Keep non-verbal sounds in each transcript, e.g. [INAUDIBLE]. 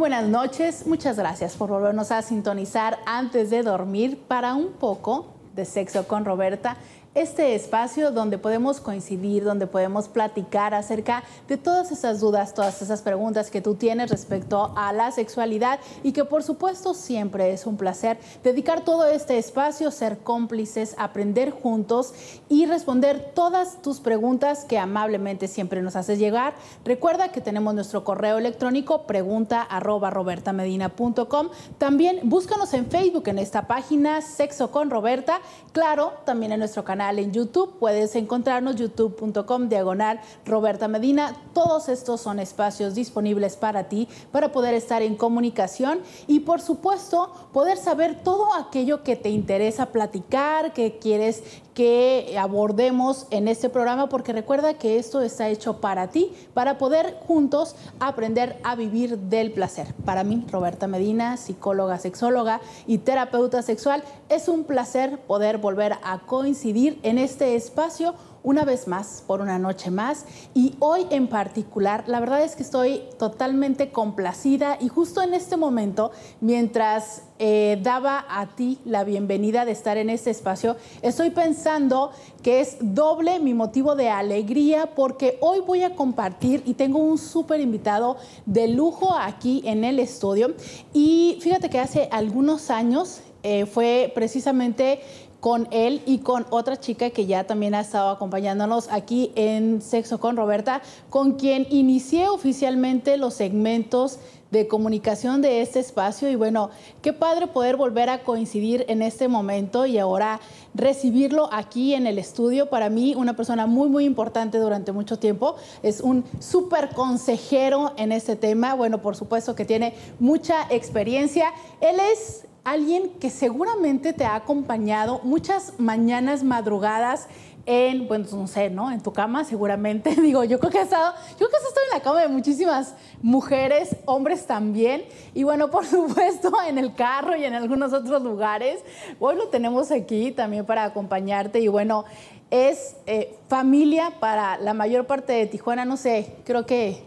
buenas noches, muchas gracias por volvernos a sintonizar antes de dormir para un poco de sexo con Roberta este espacio donde podemos coincidir, donde podemos platicar acerca de todas esas dudas, todas esas preguntas que tú tienes respecto a la sexualidad y que por supuesto siempre es un placer dedicar todo este espacio, ser cómplices, aprender juntos y responder todas tus preguntas que amablemente siempre nos haces llegar. Recuerda que tenemos nuestro correo electrónico pregunta arroba robertamedina.com. También búscanos en Facebook en esta página Sexo con Roberta, claro, también en nuestro canal en YouTube. Puedes encontrarnos youtube.com diagonal Roberta Medina. Todos estos son espacios disponibles para ti, para poder estar en comunicación y por supuesto poder saber todo aquello que te interesa platicar, que quieres que abordemos en este programa, porque recuerda que esto está hecho para ti, para poder juntos aprender a vivir del placer. Para mí, Roberta Medina, psicóloga, sexóloga y terapeuta sexual, es un placer poder volver a coincidir en este espacio una vez más, por una noche más. Y hoy en particular, la verdad es que estoy totalmente complacida y justo en este momento, mientras eh, daba a ti la bienvenida de estar en este espacio, estoy pensando que es doble mi motivo de alegría porque hoy voy a compartir y tengo un súper invitado de lujo aquí en el estudio. Y fíjate que hace algunos años eh, fue precisamente con él y con otra chica que ya también ha estado acompañándonos aquí en Sexo con Roberta, con quien inicié oficialmente los segmentos de comunicación de este espacio y bueno, qué padre poder volver a coincidir en este momento y ahora recibirlo aquí en el estudio. Para mí, una persona muy, muy importante durante mucho tiempo, es un súper consejero en este tema, bueno, por supuesto que tiene mucha experiencia. Él es alguien que seguramente te ha acompañado muchas mañanas, madrugadas, en, bueno, no sé, ¿no? En tu cama, seguramente. [LAUGHS] Digo, yo creo que has estado, yo que en la cama de muchísimas mujeres, hombres también. Y bueno, por [LAUGHS] supuesto, en el carro y en algunos otros lugares. Hoy lo tenemos aquí también para acompañarte. Y bueno, es eh, familia para la mayor parte de Tijuana. No sé, creo que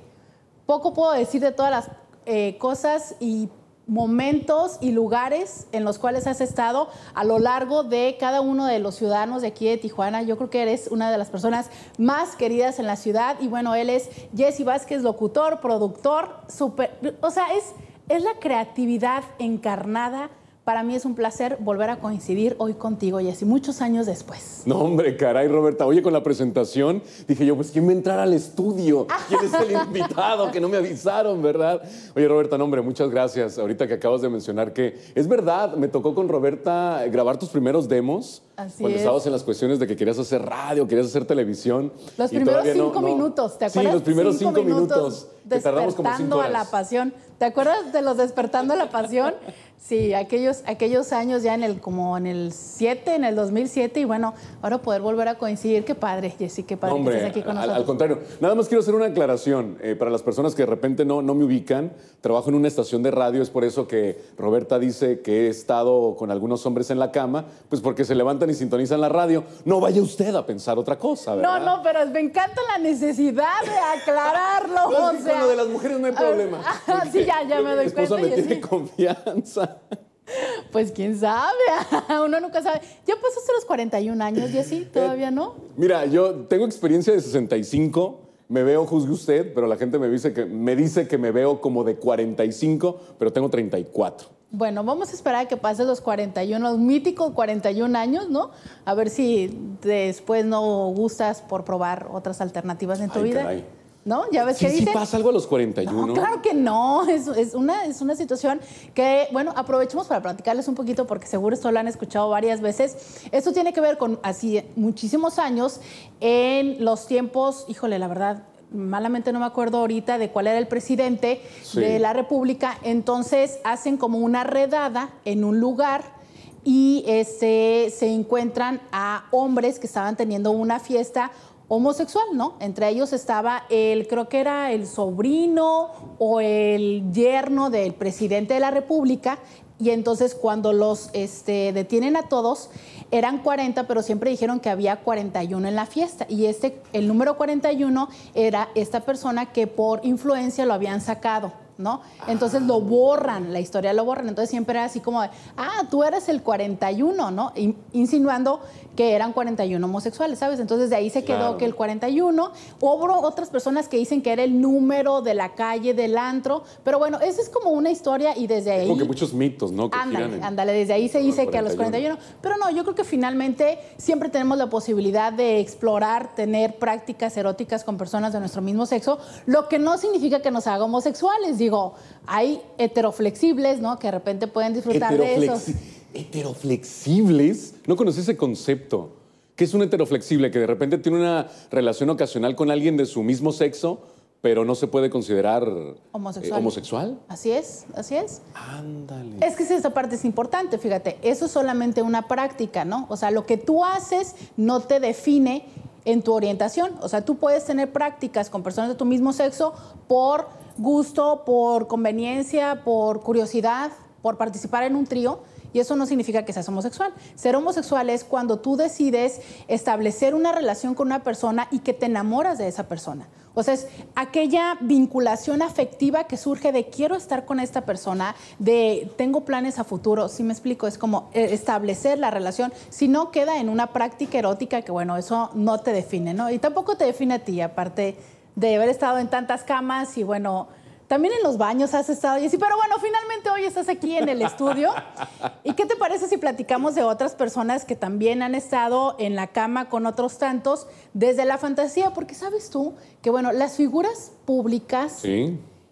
poco puedo decir de todas las eh, cosas y momentos y lugares en los cuales has estado a lo largo de cada uno de los ciudadanos de aquí de Tijuana. Yo creo que eres una de las personas más queridas en la ciudad. Y bueno, él es Jesse Vázquez, locutor, productor, super, o sea, es, es la creatividad encarnada para mí es un placer volver a coincidir hoy contigo, y así muchos años después. No, hombre, caray, Roberta. Oye, con la presentación dije yo, pues, ¿quién me a entrar al estudio? ¿Quién es el [LAUGHS] invitado? Que no me avisaron, ¿verdad? Oye, Roberta, no, hombre, muchas gracias. Ahorita que acabas de mencionar que es verdad, me tocó con Roberta grabar tus primeros demos. Así cuando estabas en las cuestiones de que querías hacer radio, querías hacer televisión. Los primeros cinco minutos, ¿te acuerdas? Sí, los primeros cinco, minutos. despertando a la pasión. ¿Te acuerdas de los despertando a la pasión? Sí, aquellos, aquellos años ya en el, como en el 7, en el 2007, y bueno, ahora poder volver a coincidir, qué padre, Jessy, qué padre que estés aquí con nosotros. Al, contrario, nada más quiero hacer una aclaración eh, para las personas que de repente no, no me ubican. Trabajo en una estación de radio, es por eso que Roberta dice que he estado con algunos hombres en la cama, pues porque se levantan y sintonizan la radio. No vaya usted a pensar otra cosa, ¿verdad? No, no, pero me encanta la necesidad de aclararlo. de las mujeres no hay problema. [LAUGHS] sí, ya, ya me doy mi esposa me tiene confianza. Pues quién sabe, [LAUGHS] uno nunca sabe. ¿Ya pasaste los 41 años, y así eh, ¿Todavía no? Mira, yo tengo experiencia de 65, me veo, juzgue usted, pero la gente me dice que me, dice que me veo como de 45, pero tengo 34. Bueno, vamos a esperar a que pases los 41, los míticos 41 años, ¿no? A ver si después no gustas por probar otras alternativas en tu vida. ¿No? Ya ves que dice. si pasa algo a los 41. claro que no. Es, una, es una situación que, bueno, aprovechemos para platicarles un poquito porque seguro esto lo han escuchado varias veces. Esto tiene que ver con así muchísimos años en los tiempos, híjole, la verdad, malamente no me acuerdo ahorita de cuál era el presidente de la República. Entonces hacen como una redada en un lugar y este, se encuentran a hombres que estaban teniendo una fiesta homosexual, ¿no? Entre ellos estaba el, creo que era el sobrino o el yerno del presidente de la República. Y entonces cuando los este, detienen a todos, eran 40, pero siempre dijeron que había 41 en la fiesta. Y este, el número 41 era esta persona que por influencia lo habían sacado. Entonces lo borran, la historia lo borran. Entonces siempre era así como, ah, tú eres el 41, ¿no? Insinuando que eran 41 homosexuales, ¿sabes? Entonces de ahí se quedó que el 41. Obro otras personas que dicen que era el número de la calle, del antro. Pero bueno, esa es como una historia y desde ahí. muchos mitos, ¿no? Que ándale, desde ahí se dice que a los 41. Pero no, yo creo que finalmente siempre tenemos la posibilidad de explorar, tener prácticas eróticas con personas de nuestro mismo sexo, lo que no significa que nos haga homosexuales, digo hay heteroflexibles, ¿no? Que de repente pueden disfrutar de eso. ¿Heteroflexibles? No conocí ese concepto. ¿Qué es un heteroflexible? Que de repente tiene una relación ocasional con alguien de su mismo sexo, pero no se puede considerar eh, homosexual. homosexual. Así es, así es. Ándale. Es que esa parte es importante, fíjate, eso es solamente una práctica, ¿no? O sea, lo que tú haces no te define en tu orientación. O sea, tú puedes tener prácticas con personas de tu mismo sexo por gusto, por conveniencia, por curiosidad, por participar en un trío. Y eso no significa que seas homosexual. Ser homosexual es cuando tú decides establecer una relación con una persona y que te enamoras de esa persona. O sea, es aquella vinculación afectiva que surge de quiero estar con esta persona, de tengo planes a futuro, si me explico, es como eh, establecer la relación, si no queda en una práctica erótica que bueno, eso no te define, ¿no? Y tampoco te define a ti, aparte de haber estado en tantas camas y bueno, también en los baños has estado, y así, pero bueno, finalmente hoy estás aquí en el estudio. ¿Y qué te parece si platicamos de otras personas que también han estado en la cama con otros tantos desde la fantasía? Porque sabes tú que, bueno, las figuras públicas,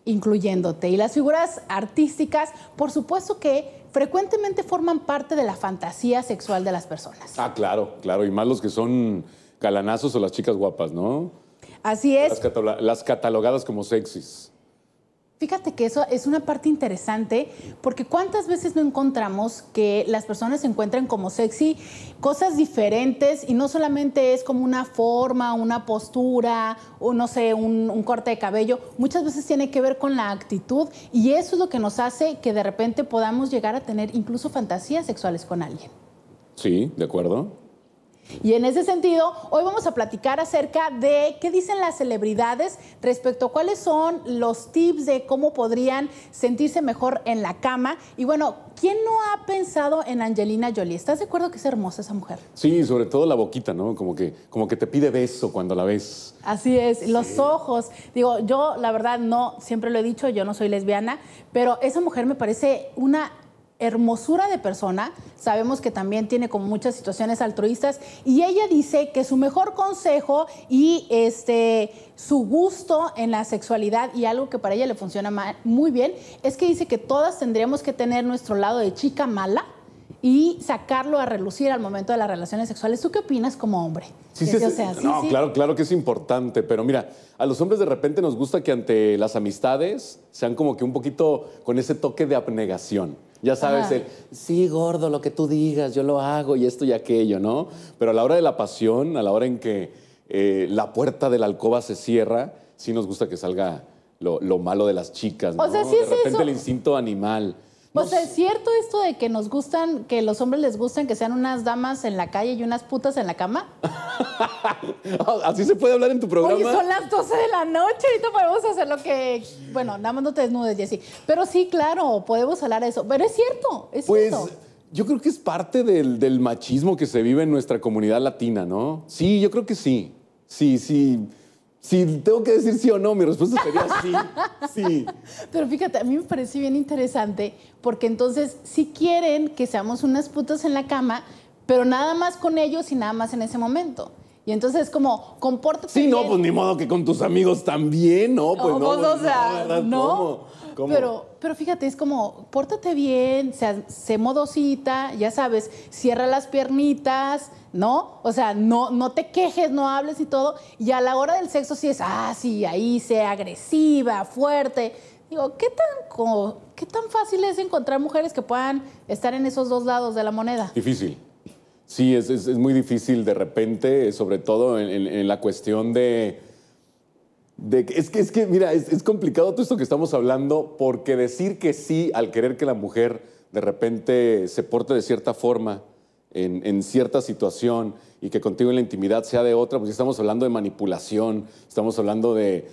incluyéndote, y las figuras artísticas, por supuesto que frecuentemente forman parte de la fantasía sexual de las personas. Ah, claro, claro, y más los que son galanazos o las chicas guapas, ¿no? Así es. Las, catalogadas como sexys. Fíjate que eso es una parte interesante porque cuántas veces no encontramos que las personas se encuentran como sexy cosas diferentes y no solamente es como una forma, una postura o no sé, un, corte de cabello, muchas veces tiene que ver con la actitud y eso es lo que nos hace que de repente podamos llegar a tener incluso fantasías sexuales con alguien. Sí, de acuerdo. Y en ese sentido, hoy vamos a platicar acerca de qué dicen las celebridades respecto a cuáles son los tips de cómo podrían sentirse mejor en la cama. Y bueno, ¿quién no ha pensado en Angelina Jolie? ¿Estás de acuerdo que es hermosa esa mujer? Sí, sobre todo la boquita, ¿no? Como que, como que te pide beso cuando la ves. Así es, los ojos. Digo, yo la verdad no, siempre lo he dicho, yo no soy lesbiana, pero esa mujer me parece una hermosura de persona, sabemos que también tiene como muchas situaciones altruistas, y ella dice que su mejor consejo y este, su gusto en la sexualidad y algo que para ella le funciona muy bien, es que dice que todas tendríamos que tener nuestro lado de chica mala, y sacarlo a relucir al momento de las relaciones sexuales. ¿Tú qué opinas como hombre? Sí, no, claro, claro que es importante, pero mira, a los hombres de repente nos gusta que ante las amistades sean como que un poquito con ese toque de abnegación. Ya sabes, el, sí, gordo, lo que tú digas, yo lo hago y esto y aquello, ¿no? Pero a la hora de la pasión, a la hora en que eh, la puerta de la alcoba se cierra, sí nos gusta que salga lo, malo de las chicas, ¿no? O sea, sí de repente el instinto animal. Pues es cierto esto de que nos gustan, que los hombres les gustan que sean unas damas en la calle y unas putas en la cama. [LAUGHS] Así se puede hablar en tu programa. Oye, son las 12 de la noche, ahorita podemos hacer lo que. Bueno, nada más no te desnudes, Jessy. Pero sí, claro, podemos hablar de eso. Pero es cierto, es pues, Yo creo que es parte del, del machismo que se vive en nuestra comunidad latina, ¿no? Sí, yo creo que sí. Sí, sí. Si tengo que decir sí o no, mi respuesta sería sí, sí. Pero fíjate, a mí me parece bien interesante porque entonces sí quieren que seamos unas putas en la cama, pero nada más con ellos y nada más en ese momento. Y entonces es como, compórtate Sí, no, pues ni modo que con tus amigos también, ¿no? Pues no, pues o sea, no. Pero, pero fíjate, es como, pórtate bien, sé, sé, modosita, ya sabes, cierra las piernitas, ¿no? O sea, no, no te quejes, no hables y todo. Y a la hora del sexo sí es, ah, sí, ahí sea agresiva, fuerte. Digo, ¿qué tan, ¿qué tan fácil es encontrar mujeres que puedan estar en esos dos lados de la moneda? Difícil. Sí, es, muy difícil de repente, sobre todo en la cuestión de es, que, es que, mira, es, complicado todo esto que estamos hablando porque decir que sí al querer que la mujer de repente se porte de cierta forma en, cierta situación y que contigo en la intimidad sea de otra, pues estamos hablando de manipulación, estamos hablando de,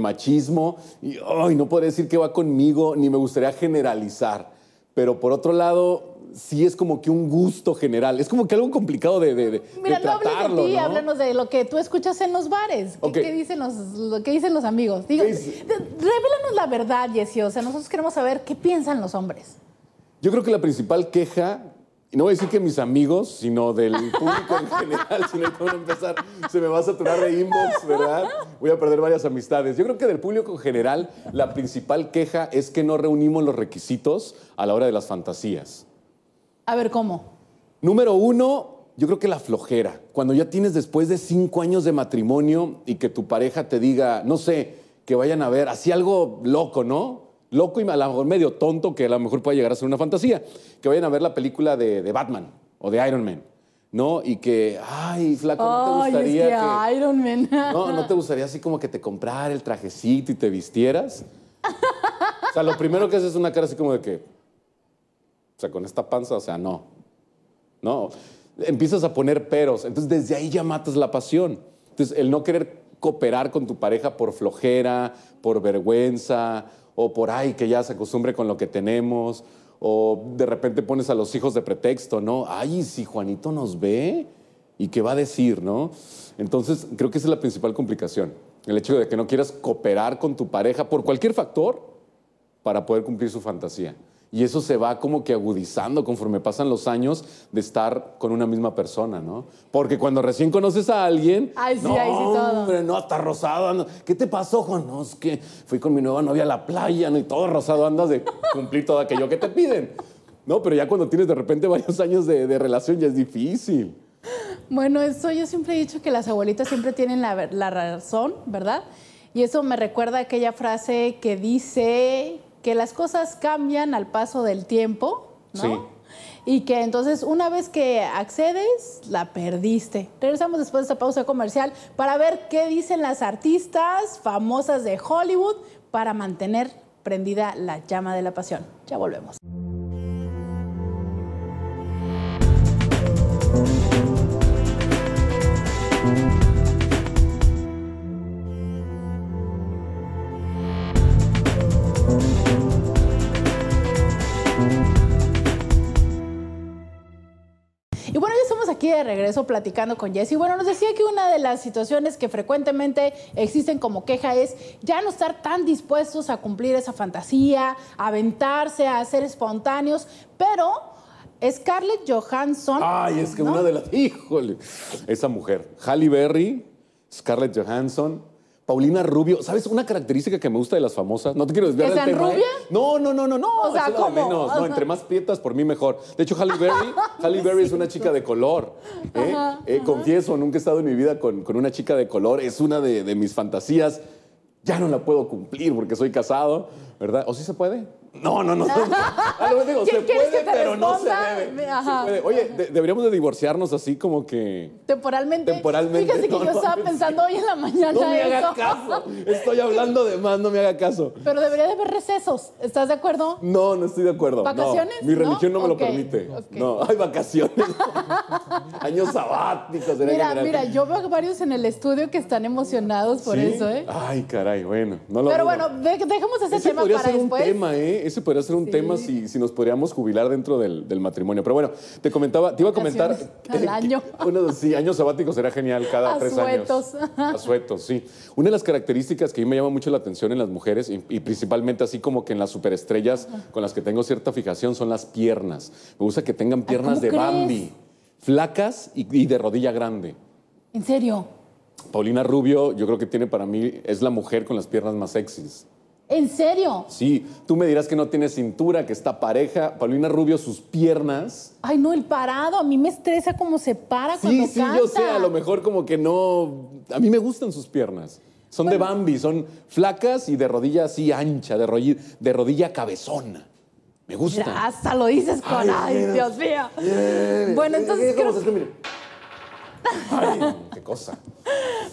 machismo y no puedo decir que va conmigo ni me gustaría generalizar. Pero por otro lado, sí es como que un gusto general. Es como que algo complicado de, de Mira, no de ti, háblanos de lo que tú escuchas en los bares. ¿Qué, dicen los, lo dicen los amigos? Digo, Revélanos la verdad, Jessy. O sea, nosotros queremos saber qué piensan los hombres. Yo creo que la principal queja no voy a decir que mis amigos, sino del [LAUGHS] público en general, si no cómo empezar, se me va a saturar de inbox, ¿verdad? Voy a perder varias amistades. Yo creo que del público en general, la principal queja es que no reunimos los requisitos a la hora de las fantasías. A ver, ¿cómo? Número uno, yo creo que la flojera. Cuando ya tienes después de cinco años de matrimonio y que tu pareja te diga, no sé, que vayan a ver, así algo loco, ¿no? Loco y a lo mejor medio tonto, que a lo mejor puede llegar a ser una fantasía. Que vayan a ver la película de, Batman o de Iron Man. ¿no? Y que, ay, flaco, no te gustaría. que, Iron Man. [LAUGHS] No, no te gustaría así como que te comprara el trajecito y te vistieras. O sea, lo primero que haces es una cara así como de que. O sea, con esta panza, o sea, no. No, empiezas a poner peros. Entonces, desde ahí ya matas la pasión. Entonces, el no querer cooperar con tu pareja por flojera, por vergüenza, o por, ay, que ya se acostumbre con lo que tenemos, o de repente pones a los hijos de pretexto, ¿no? Ay, si Juanito nos ve, ¿y qué va a decir, no? Entonces, creo que esa es la principal complicación. El hecho de que no quieras cooperar con tu pareja por cualquier factor para poder cumplir su fantasía. Y eso se va como que agudizando conforme pasan los años de estar con una misma persona, ¿no? Porque cuando recién conoces a alguien. Ay, sí, ay, sí todo. Hombre, no, hasta rosado. ¿Qué te pasó, Juan? No, es que fui con mi nueva novia a la playa, ¿no? Y todo rosado andas de cumplir todo aquello que te piden. No, pero ya cuando tienes de repente varios años de, relación ya es difícil. Bueno, eso yo siempre he dicho que las abuelitas siempre tienen la, la razón, ¿verdad? Y eso me recuerda a aquella frase que dice que las cosas cambian al paso del tiempo, ¿no? Y que entonces una vez que accedes, la perdiste. Regresamos después de esta pausa comercial para ver qué dicen las artistas famosas de Hollywood para mantener prendida la llama de la pasión. Ya volvemos. de regreso platicando con Jessy. Bueno, nos decía que una de las situaciones que frecuentemente existen como queja es ya no estar tan dispuestos a cumplir esa fantasía, a aventarse, a ser espontáneos, pero Scarlett Johansson. Ay, es que una de las. Híjole. Esa mujer. Halle Berry, Scarlett Johansson, Paulina Rubio, ¿sabes una característica que me gusta de las famosas? No te quiero desviar del tema. ¿eh? rubia? No, no, no, no, no. O sea, ¿cómo? entre más pietas, por mí mejor. De hecho, Halle Berry, [LAUGHS] Halle Berry es una chica de color. ¿eh? Eh, confieso, nunca he estado en mi vida con, una chica de color. Es una de, de mis fantasías. Ya no la puedo cumplir porque soy casado, ¿verdad? ¿O sí se puede? No, no, no. no [LAUGHS] ah, digo, se puede, pero no se debe. puede. Oye, deberíamos de divorciarnos así como que... Temporalmente. Temporalmente. Fíjate que yo estaba pensando hoy en la mañana No me haga caso. Estoy hablando de más, no me haga caso. Pero debería de haber recesos. ¿Estás de acuerdo? No, no estoy de acuerdo. ¿Vacaciones? Mi religión no, me lo permite. No, hay vacaciones. [LAUGHS] Años sabáticos. Mira, mira, yo veo varios en el estudio que están emocionados por eso, ¿eh? Ay, caray, bueno. No lo pero bueno, dejemos ese, tema para ser después. un tema, ¿eh? ese podría ser un tema si, nos podríamos jubilar dentro del, matrimonio. Pero bueno, te comentaba, te iba a comentar. [LAUGHS] Al año. Uno, sí, año sabático será genial cada tres años. suetos, sí. Una de las características que a mí me llama mucho la atención en las mujeres y, principalmente así como que en las superestrellas con las que tengo cierta fijación son las piernas. Me gusta que tengan piernas de Bambi, flacas y, y de rodilla grande. ¿En serio? Paulina Rubio, yo creo que tiene para mí, es la mujer con las piernas más sexys. ¿En serio? Sí, tú me dirás que no tiene cintura, que está pareja. Paulina Rubio, sus piernas. Ay, no, el parado. A mí me estresa cómo se para cuando canta. Sí, sí, yo sé. A lo mejor como que no... A mí me gustan sus piernas. Son de Bambi, son flacas y de rodilla así ancha, de, rodilla, de rodilla cabezona. Me gusta. Hasta lo dices con... Ay, Dios mío. Bueno, entonces... creo... Ay, qué cosa.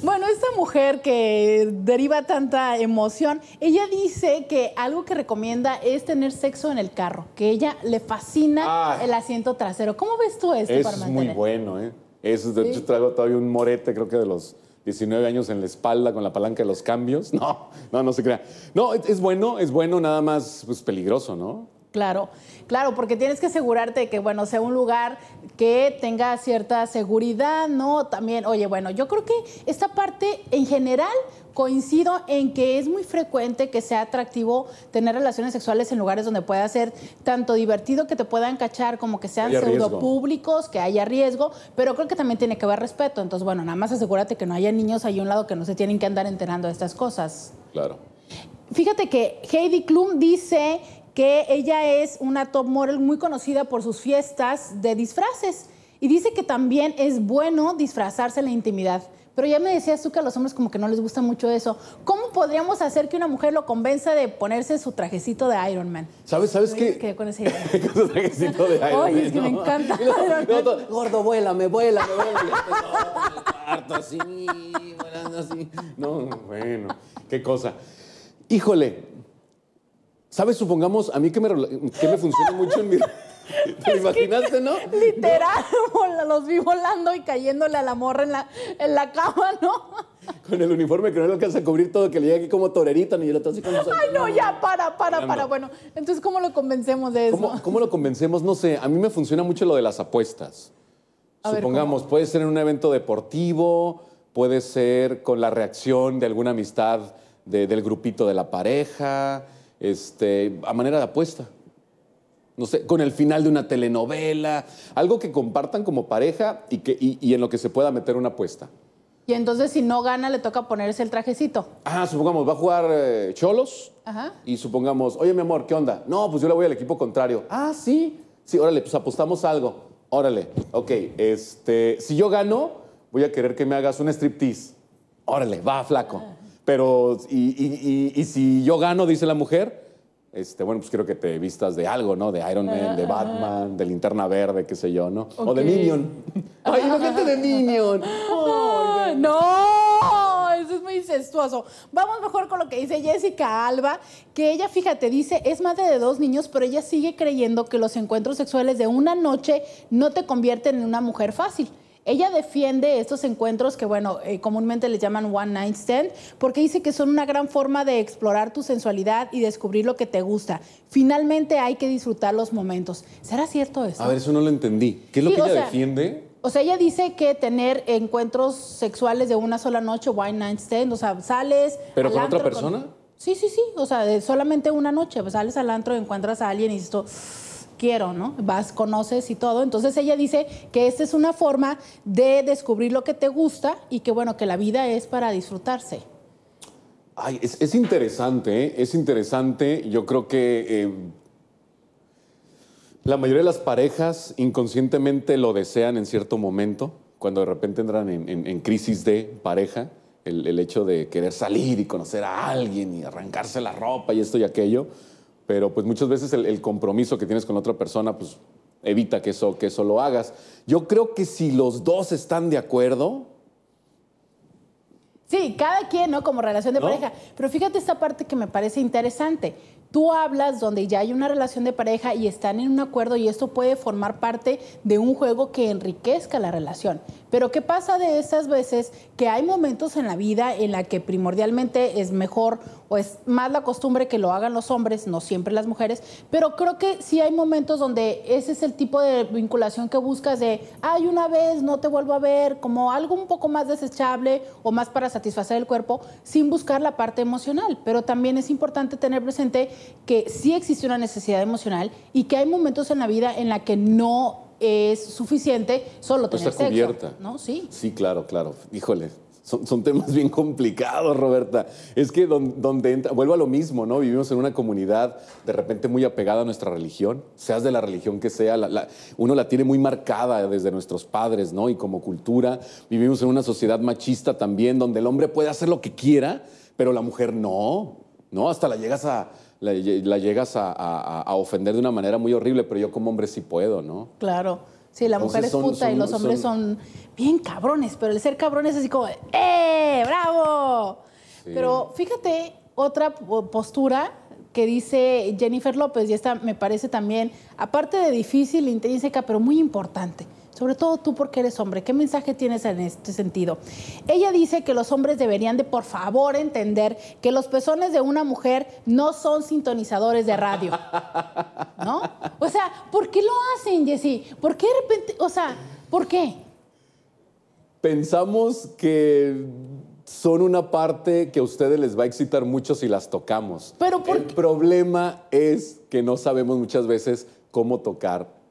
Bueno, esta mujer que deriva tanta emoción, ella dice que algo que recomienda es tener sexo en el carro, que ella le fascina ah. el asiento trasero. ¿Cómo ves tú esto? Eso es muy bueno, ¿eh? Eso, traigo todavía un morete, creo que de los 19 años en la espalda con la palanca de los cambios. [LAUGHS] No, no, no se crea. No, es, es bueno, es bueno, nada más pues, peligroso, ¿no? Claro, claro, porque tienes que asegurarte de que, bueno, sea un lugar que tenga cierta seguridad, ¿no? También, oye, bueno, yo creo que esta parte en general coincido en que es muy frecuente que sea atractivo tener relaciones sexuales en lugares donde pueda ser tanto divertido que te puedan cachar como que sean pseudo públicos, que haya riesgo, pero creo que también tiene que haber respeto. Entonces, bueno, nada más asegúrate que no haya niños ahí a un lado que no se tienen que andar enterando de estas cosas. Claro. Fíjate que Heidi Klum dice que ella es una top model muy conocida por sus fiestas de disfraces y dice que también es bueno disfrazarse en la intimidad. Pero ya me decías tú que a los hombres como que no les gusta mucho eso. ¿Cómo podríamos hacer que una mujer lo convenza de ponerse su trajecito de Iron Man? ¿Sabes, sabes qué? Que con ese [LAUGHS] con su trajecito de Iron Man. Oye, es que me encanta. [LAUGHS] gordo, vuélame, vuélame, Harto oh, así, volando así. No, bueno, qué cosa. Híjole, ¿Sabes? Supongamos, a mí que me, funciona mucho en mi... [LAUGHS] [LAUGHS] ¿Te imaginaste, no? Literal, [LAUGHS] los vi volando y cayéndole a la morra en la, cama, ¿no? Con el uniforme que no le alcanza a cubrir todo, que le llega aquí como torerita, ni lo Ay, no, ya, para, para, para. Bueno, entonces, ¿cómo lo convencemos de eso? ¿Cómo, lo convencemos? No sé, a mí me funciona mucho lo de las apuestas. Supongamos, puede ser en un evento deportivo, puede ser con la reacción de alguna amistad del grupito de la pareja este, a manera de apuesta. No sé, con el final de una telenovela, algo que compartan como pareja y, que, en lo que se pueda meter una apuesta. Y entonces, si no gana, le toca ponerse el trajecito. ah supongamos, va a jugar eh, Cholos. Ajá. Y supongamos, oye, mi amor, ¿qué onda? No, pues yo le voy al equipo contrario. Ah, sí. Sí, órale, pues apostamos algo. Órale, ok. Este, si yo gano, voy a querer que me hagas un striptease. Órale, va, flaco. Ah. Pero, y, y, y, si yo gano, dice la mujer, este, bueno, pues quiero que te vistas de algo, ¿no? De Iron Man, de ah, Batman, de Linterna Verde, qué sé yo, ¿no? O de Minion. [LAUGHS] ¡Ay, imagínate de Minion! ¡No! Eso es muy incestuoso. Vamos mejor con lo que dice Jessica Alba, que ella, fíjate, dice, es madre de dos niños, pero ella sigue creyendo que los encuentros sexuales de una noche no te convierten en una mujer fácil. Ella defiende estos encuentros que, bueno, eh, comúnmente les llaman One Night Stand, porque dice que son una gran forma de explorar tu sensualidad y descubrir lo que te gusta. Finalmente hay que disfrutar los momentos. ¿Será cierto eso? A ver, eso no lo entendí. ¿Qué es lo que ella defiende? O sea, ella dice que tener encuentros sexuales de una sola noche, One Night Stand, o sea, sales. ¿Pero con otra persona? Sí, sí, sí. O sea, solamente una noche. Pues sales al antro, encuentras a alguien y dices quiero, ¿no? Vas, conoces y todo. Entonces ella dice que esta es una forma de descubrir lo que te gusta y que bueno, que la vida es para disfrutarse. Ay, es, interesante, ¿eh? es interesante. Yo creo que eh, la mayoría de las parejas inconscientemente lo desean en cierto momento, cuando de repente entran en, crisis de pareja. El, el, hecho de querer salir y conocer a alguien y arrancarse la ropa y esto y aquello pero pues muchas veces el, compromiso que tienes con otra persona, pues evita que eso, que eso lo hagas. Yo creo que si los dos están de acuerdo... Sí, cada quien, ¿no? Como relación de pareja. Pero fíjate esta parte que me parece interesante. Tú hablas donde ya hay una relación de pareja y están en un acuerdo y esto puede formar parte de un juego que enriquezca la relación. Pero ¿qué pasa de esas veces que hay momentos en la vida en la que primordialmente es mejor o es más la costumbre que lo hagan los hombres, no siempre las mujeres, pero creo que sí hay momentos donde ese es el tipo de vinculación que buscas de, ay, una vez no te vuelvo a ver, como algo un poco más desechable o más para satisfacer el cuerpo, sin buscar la parte emocional. Pero también es importante tener presente que sí existe una necesidad emocional y que hay momentos en la vida en la que no es suficiente solo pues tener Está cubierta. ¿no? Sí. Sí, claro, claro. Híjole, son, temas bien complicados, Roberta. Es que donde, entra, vuelvo a lo mismo, ¿no? Vivimos en una comunidad de repente muy apegada a nuestra religión, seas de la religión que sea, uno la tiene muy marcada desde nuestros padres, ¿no? Y como cultura, vivimos en una sociedad machista también, donde el hombre puede hacer lo que quiera, pero la mujer no, ¿no? Hasta la llegas a, la, llegas a, ofender de una manera muy horrible, pero yo como hombre sí puedo, ¿no? Claro. Sí, la mujer es puta y los hombres son... bien cabrones, pero el ser cabrones es así como, ¡eh! ¡Bravo! Pero fíjate otra postura que dice Jennifer López, y esta me parece también, aparte de difícil, intrínseca, pero muy importante. Sobre todo tú porque eres hombre. ¿Qué mensaje tienes en este sentido? Ella dice que los hombres deberían de, por favor, entender que los pezones de una mujer no son sintonizadores de radio. [LAUGHS] ¿No? O sea, ¿por qué lo hacen, Jessie? ¿Por qué de repente, o sea, ¿por qué? Pensamos que son una parte que a ustedes les va a excitar mucho si las tocamos. Pero El problema es que no sabemos muchas veces cómo tocar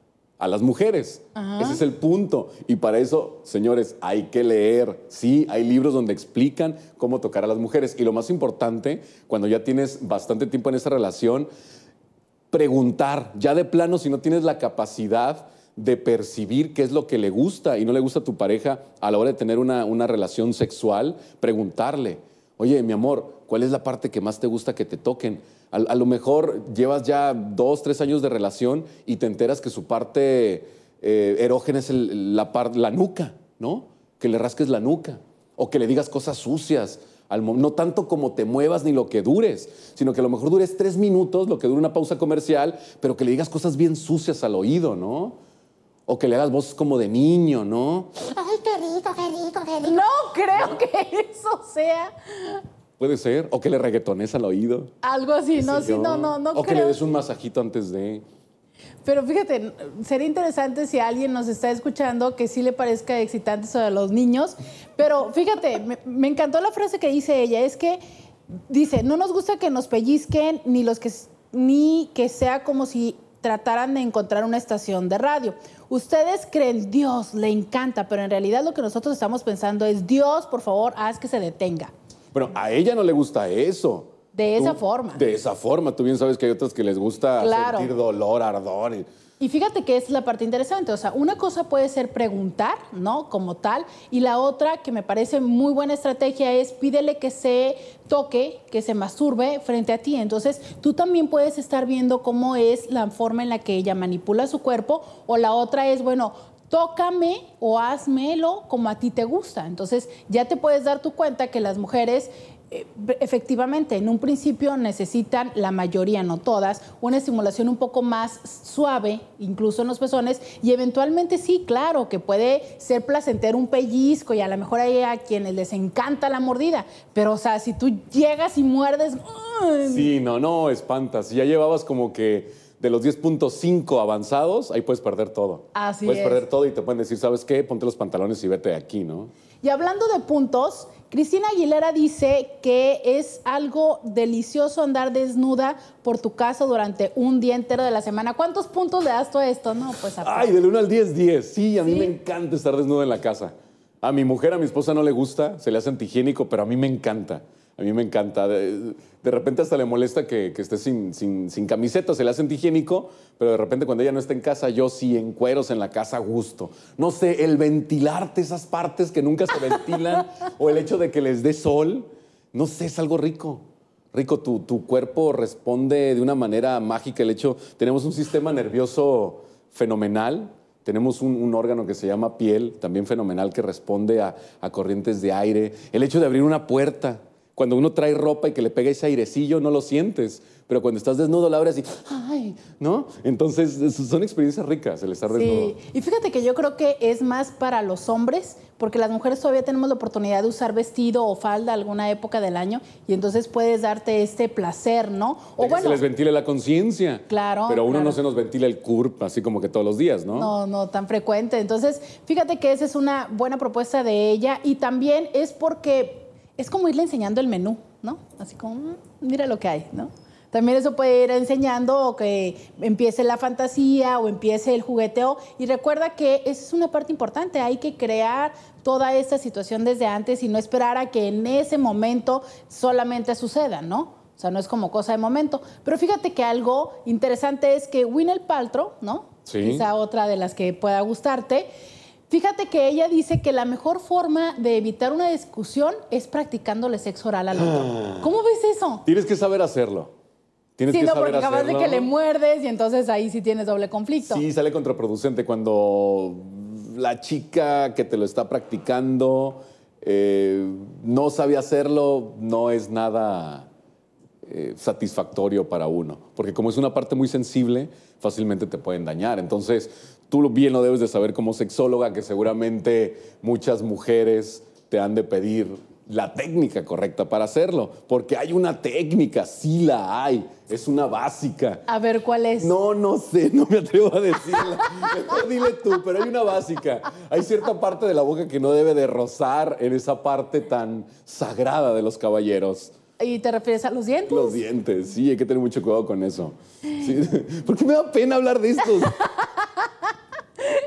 a las mujeres. Ese es el punto. Y para eso, señores, hay que leer. Sí, hay libros donde explican cómo tocar a las mujeres. Y lo más importante, cuando ya tienes bastante tiempo en esa relación, preguntar. Ya de plano, si no tienes la capacidad de percibir qué es lo que le gusta y no le gusta a tu pareja a la hora de tener una, una relación sexual, preguntarle, oye, mi amor, ¿cuál es la parte que más te gusta que te toquen? A, lo mejor llevas ya dos, tres años de relación y te enteras que su parte eh, erógena es la, parte la nuca, ¿no? Que le rasques la nuca o que le digas cosas sucias. No tanto como te muevas ni lo que dures, sino que a lo mejor dures tres minutos, lo que dura una pausa comercial, pero que le digas cosas bien sucias al oído, ¿no? O que le hagas voces como de niño, ¿no? Ay, qué rico, qué rico, qué No creo que eso sea Puede ser. O que le reggaetones al oído. Algo así, no, sí, no, no, no. O que le des un masajito antes de. Pero fíjate, sería interesante si alguien nos está escuchando que sí le parezca excitante sobre los niños. Pero fíjate, me, me, encantó la frase que dice ella, es que dice, no nos gusta que nos pellizquen ni los que ni que sea como si trataran de encontrar una estación de radio. Ustedes creen, Dios, le encanta, pero en realidad lo que nosotros estamos pensando es, Dios, por favor, haz que se detenga. Bueno, a ella no le gusta eso. De esa forma. De esa forma. Tú bien sabes que hay otras que les gusta sentir dolor, ardor. y... fíjate que es la parte interesante. O sea, una cosa puede ser preguntar, ¿no? Como tal. Y la otra, que me parece muy buena estrategia, es pídele que se toque, que se masturbe frente a ti. Entonces, tú también puedes estar viendo cómo es la forma en la que ella manipula su cuerpo. O la otra es, bueno, tócame o hazmelo como a ti te gusta. Entonces ya te puedes dar tu cuenta que las mujeres eh, efectivamente, en un principio necesitan, la mayoría, no todas, una estimulación un poco más suave, incluso en los pezones, y eventualmente sí, claro, que puede ser placentero un pellizco y a lo mejor hay a quienes les encanta la mordida, pero o sea, si tú llegas y muerdes... Sí, no, no, espantas, ya llevabas como que de los 10.5 avanzados, ahí puedes perder todo. Así puedes perder todo y te pueden decir, ¿sabes qué? Ponte los pantalones y vete de aquí, ¿no? Y hablando de puntos, Cristina Aguilera dice que es algo delicioso andar desnuda por tu casa durante un día entero de la semana. ¿Cuántos puntos le das tú a esto? No, pues a Ay, del 1 al 10, 10. Sí, a mí me encanta estar desnuda en la casa. A mi mujer, a mi esposa no le gusta, se le hace antihigiénico, pero a mí me encanta. A mí me encanta. De, repente hasta le molesta que, esté sin, camiseta, se le hace antihigiénico, pero de repente cuando ella no está en casa, yo sí en cueros en la casa gusto. No sé, el ventilarte esas partes que nunca se ventilan [LAUGHS] o el hecho de que les dé sol, no sé, es algo rico. Rico, tu, cuerpo responde de una manera mágica. El hecho, tenemos un sistema nervioso fenomenal. Tenemos un, órgano que se llama piel, también fenomenal, que responde a corrientes de aire. El hecho de abrir una puerta, cuando uno trae ropa y que le pega ese airecillo, no lo sientes. Pero cuando estás desnudo, la hora así, ¡ay! ¿No? Entonces, son experiencias ricas el estar sí. Y fíjate que yo creo que es más para los hombres, porque las mujeres todavía tenemos la oportunidad de usar vestido o falda alguna época del año y entonces puedes darte este placer, ¿no? O que se les ventile la conciencia. Claro. Pero uno no se nos ventila el CURP así como que todos los días, ¿no? No, no, tan frecuente. Entonces, fíjate que esa es una buena propuesta de ella y también es porque es como irle enseñando el menú, ¿no? Así como, mm, mira lo que hay, ¿no? También eso puede ir enseñando o que empiece la fantasía o empiece el jugueteo. Y recuerda que esa es una parte importante, hay que crear toda esta situación desde antes y no esperar a que en ese momento solamente suceda, ¿no? O sea, no es como cosa de momento. Pero fíjate que algo interesante es que Winel Paltrow, ¿no? Sí. Quizá otra de las que pueda gustarte Fíjate que ella dice que la mejor forma de evitar una discusión es practicándole sexo oral al otro. Ah. ¿Cómo ves eso? Tienes que saber hacerlo. Tienes sí, no, porque capaz de que le muerdes y entonces ahí sí tienes doble conflicto. Sí, sale contraproducente cuando la chica que te lo está practicando eh, no sabe hacerlo, no es nada eh, satisfactorio para uno. Porque como es una parte muy sensible, fácilmente te pueden dañar. Entonces tú bien lo debes de saber como sexóloga, que seguramente muchas mujeres te han de pedir la técnica correcta para hacerlo, porque hay una técnica, sí la hay, es una básica. A ver, ¿cuál es? No, no sé, [LAUGHS] no me atrevo a decirla. dile tú, pero hay una básica. Hay cierta parte de la boca que no debe de rozar en esa parte tan sagrada de los caballeros. ¿Y te refieres a los dientes? Los dientes, sí, hay que tener mucho cuidado con eso. [LAUGHS] Porque me da pena hablar de estos. [LAUGHS]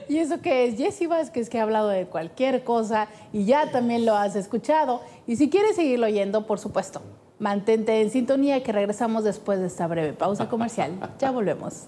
Y eso que es Jesse Vázquez, que ha hablado de cualquier cosa y ya también lo has escuchado. Y si quieres seguirlo oyendo, por supuesto, mantente en sintonía que regresamos después de esta breve pausa comercial. Ya volvemos.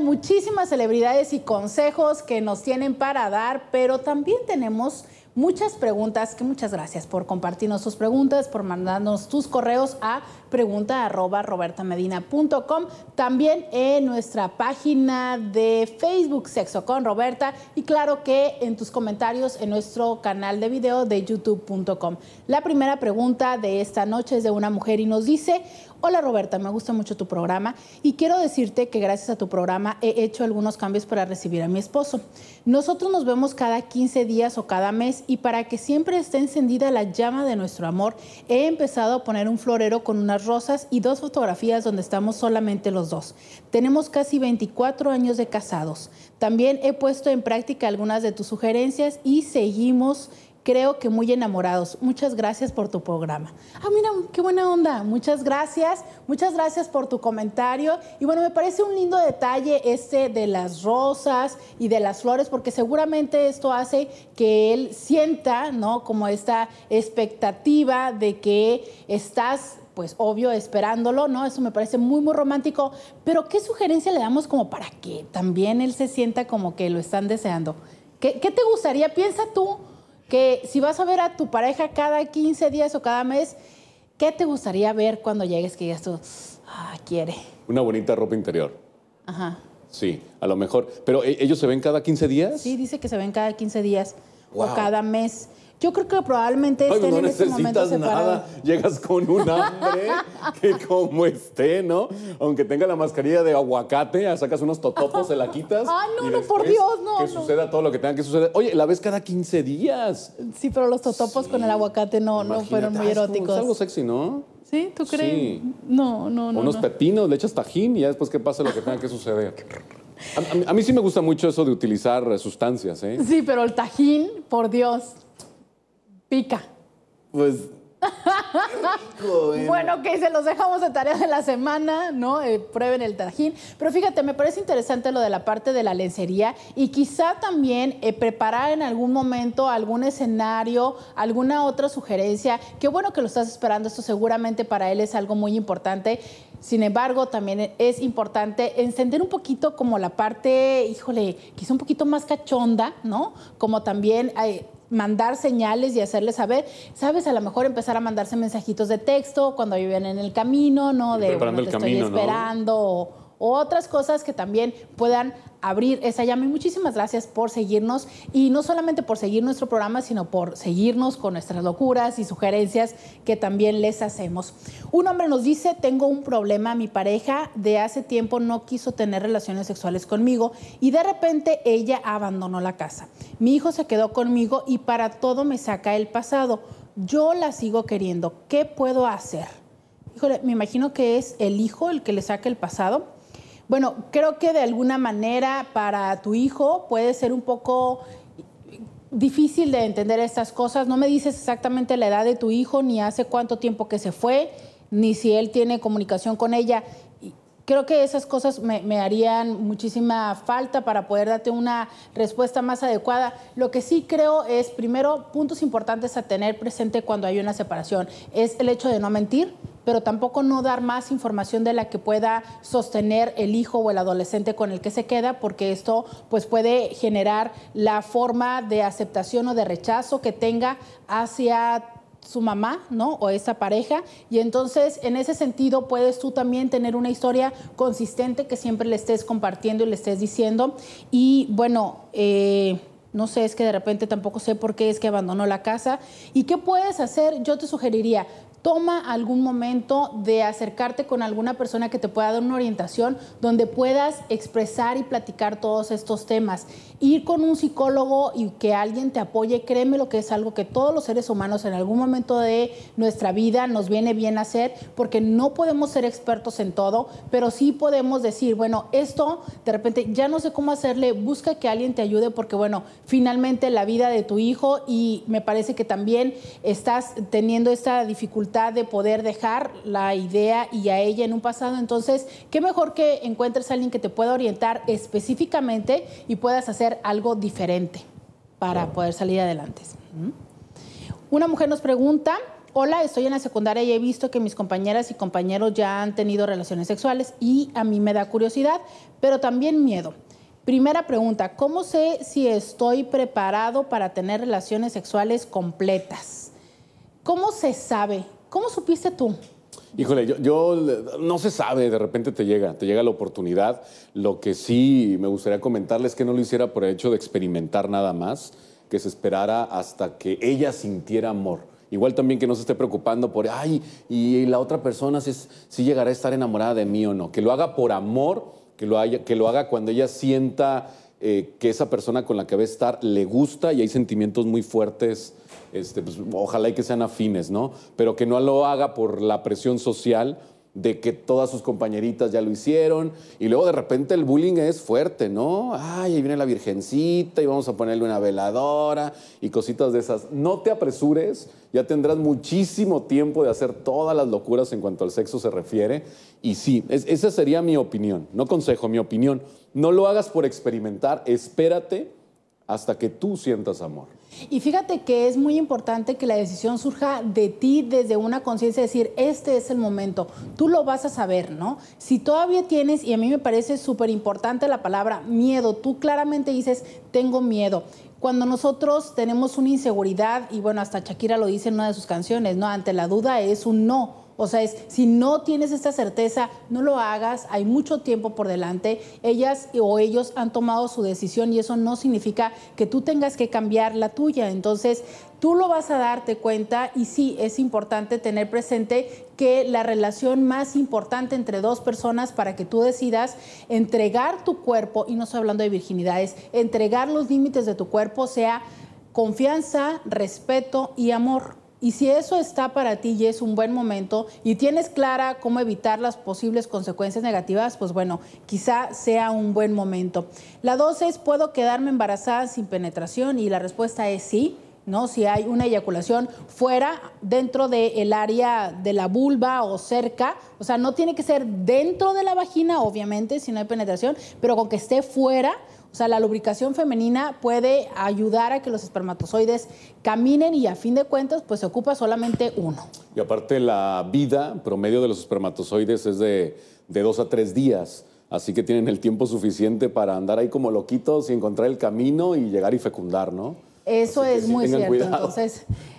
muchísimas celebridades y consejos que nos tienen para dar, pero también tenemos muchas preguntas, que muchas gracias por compartirnos sus preguntas, por mandarnos tus correos a pregunta@robertamedina.com, también en nuestra página de Facebook Sexo con Roberta y claro que en tus comentarios en nuestro canal de video de youtube.com. La primera pregunta de esta noche es de una mujer y nos dice, Hola Roberta, me gusta mucho tu programa y quiero decirte que gracias a tu programa he hecho algunos cambios para recibir a mi esposo. Nosotros nos vemos cada 15 días o cada mes y para que siempre esté encendida la llama de nuestro amor, he empezado a poner un florero con unas rosas y dos fotografías donde estamos solamente los dos. Tenemos casi 24 años de casados. También he puesto en práctica algunas de tus sugerencias y seguimos creo que muy enamorados. Muchas gracias por tu programa. Ah, mira, qué buena onda. Muchas gracias. Muchas gracias por tu comentario. Y bueno, me parece un lindo detalle este de las rosas y de las flores, porque seguramente esto hace que él sienta, ¿no? Como esta expectativa de que estás pues obvio, esperándolo, ¿no? Eso me parece muy, muy romántico. Pero ¿qué sugerencia le damos como para que también él se sienta como que lo están deseando? ¿Qué, te gustaría? Piensa tú, que si vas a ver a tu pareja cada 15 días o cada mes, ¿qué te gustaría ver cuando llegues que digas tú, ah, quiere? Una bonita ropa interior. Ajá. Sí, a lo mejor. ¿Pero ¿e-, ellos se ven cada 15 días? Sí, dice que se ven cada 15 días o cada mes. Yo creo que probablemente en este momento Nada. Llegas con un hambre que como esté, ¿no? Aunque tenga la mascarilla de aguacate, ah, sacas unos totopos, se la quitas. [LAUGHS] Ah, no, no, por Dios, no. Que suceda todo lo que tenga que suceder. Oye, la ves cada 15 días. Sí, pero los totopos con el aguacate no, no fueron muy ah, eróticos. Es, algo sexy, ¿no? ¿Sí? ¿Tú crees? Sí. No, no, no. Unos pepinos, le echas tajín y ya después qué pasa, lo que tenga que suceder. a, mí sí me gusta mucho eso de utilizar sustancias, ¿eh? Sí, pero el tajín, por Dios. Pues. [LAUGHS] bueno, que se los dejamos de tarea de la semana, ¿no? Eh, prueben el tajín. Pero fíjate, me parece interesante lo de la parte de la lencería y quizá también eh, preparar en algún momento algún escenario, alguna otra sugerencia. Qué bueno que lo estás esperando, esto seguramente para él es algo muy importante. Sin embargo, también es importante encender un poquito como la parte, híjole, quizá un poquito más cachonda, ¿no? Como también... Eh, mandar señales y hacerles saber, sabes, a lo mejor empezar a mandarse mensajitos de texto cuando viven en el camino, ¿no? De, bueno, estoy esperando otras cosas que también puedan abrir esa llama. Y muchísimas gracias por seguirnos y no solamente por seguir nuestro programa, sino por seguirnos con nuestras locuras y sugerencias que también les hacemos. Un hombre nos dice, tengo un problema, mi pareja de hace tiempo no quiso tener relaciones sexuales conmigo y de repente ella abandonó la casa. Mi hijo se quedó conmigo y para todo me saca el pasado. Yo la sigo queriendo. ¿Qué puedo hacer? Híjole, me imagino que es el hijo el que le saca el pasado bueno, creo que de alguna manera para tu hijo puede ser un poco difícil de entender estas cosas. No me dices exactamente la edad de tu hijo, ni hace cuánto tiempo que se fue, ni si él tiene comunicación con ella. Creo que esas cosas me, me harían muchísima falta para poder darte una respuesta más adecuada. Lo que sí creo es, primero, puntos importantes a tener presente cuando hay una separación. Es el hecho de no mentir, pero tampoco no dar más información de la que pueda sostener el hijo o el adolescente con el que se queda, porque esto pues puede generar la forma de aceptación o de rechazo que tenga hacia su mamá, ¿no? O esa pareja. Y entonces, en ese sentido, puedes tú también tener una historia consistente que siempre le estés compartiendo y le estés diciendo. Y bueno, eh, no sé, es que de repente tampoco sé por qué es que abandonó la casa. ¿Y qué puedes hacer? Yo te sugeriría, toma algún momento de acercarte con alguna persona que te pueda dar una orientación donde puedas expresar y platicar todos estos temas ir con un psicólogo y que alguien te apoye, créeme lo que es algo que todos los seres humanos en algún momento de nuestra vida nos viene bien hacer, porque no podemos ser expertos en todo, pero sí podemos decir, bueno, esto de repente ya no sé cómo hacerle, busca que alguien te ayude, porque bueno, finalmente la vida de tu hijo y me parece que también estás teniendo esta dificultad de poder dejar la idea y a ella en un pasado, entonces, qué mejor que encuentres a alguien que te pueda orientar específicamente y puedas hacer algo diferente para poder salir adelante. Una mujer nos pregunta, hola, estoy en la secundaria y he visto que mis compañeras y compañeros ya han tenido relaciones sexuales y a mí me da curiosidad, pero también miedo. Primera pregunta, ¿cómo sé si estoy preparado para tener relaciones sexuales completas? ¿Cómo se sabe? ¿Cómo supiste tú? Híjole, yo, no se sabe, de repente te llega, te llega la oportunidad. Lo que sí me gustaría comentarles es que no lo hiciera por el hecho de experimentar nada más, que se esperara hasta que ella sintiera amor. Igual también que no se esté preocupando por, ay, y la otra persona si, si llegará a estar enamorada de mí o no. Que lo haga por amor, que lo, que lo haga cuando ella sienta eh, que esa persona con la que va a estar le gusta y hay sentimientos muy fuertes este, pues, ojalá que sean afines, ¿no? Pero que no lo haga por la presión social de que todas sus compañeritas ya lo hicieron y luego de repente el bullying es fuerte, ¿no? Ay, ahí viene la virgencita y vamos a ponerle una veladora y cositas de esas. No te apresures, ya tendrás muchísimo tiempo de hacer todas las locuras en cuanto al sexo se refiere y sí, esa sería mi opinión, no consejo, mi opinión. No lo hagas por experimentar, espérate hasta que tú sientas amor. Y fíjate que es muy importante que la decisión surja de ti desde una conciencia, decir, este es el momento, tú lo vas a saber, ¿no? Si todavía tienes, y a mí me parece súper importante la palabra miedo, tú claramente dices, tengo miedo cuando nosotros tenemos una inseguridad, y bueno, hasta Shakira lo dice en una de sus canciones, ¿no? Ante la duda es un no. O sea, es, si no tienes esta certeza, no lo hagas, hay mucho tiempo por delante. Ellas o ellos han tomado su decisión y eso no significa que tú tengas que cambiar la tuya. Entonces, tú lo vas a darte cuenta y sí, es importante tener presente que la relación más importante entre dos personas para que tú decidas entregar tu cuerpo, y no estoy hablando de virginidades, entregar los límites de tu cuerpo sea confianza, respeto y amor. Y si eso está para ti y es un buen momento y tienes clara cómo evitar las posibles consecuencias negativas, pues bueno, quizá sea un buen momento. La dos es, ¿puedo quedarme embarazada sin penetración? Y la respuesta es sí. ¿No? Si hay una eyaculación fuera, dentro del área de la vulva o cerca, o sea, no tiene que ser dentro de la vagina, obviamente, si no hay penetración, pero con que esté fuera, o sea, la lubricación femenina puede ayudar a que los espermatozoides caminen y a fin de cuentas, pues se ocupa solamente uno. Y aparte, la vida promedio de los espermatozoides es de, dos a tres días. Así que tienen el tiempo suficiente para andar ahí como loquitos y encontrar el camino y llegar y fecundar, ¿no? Eso es muy cierto. [LAUGHS]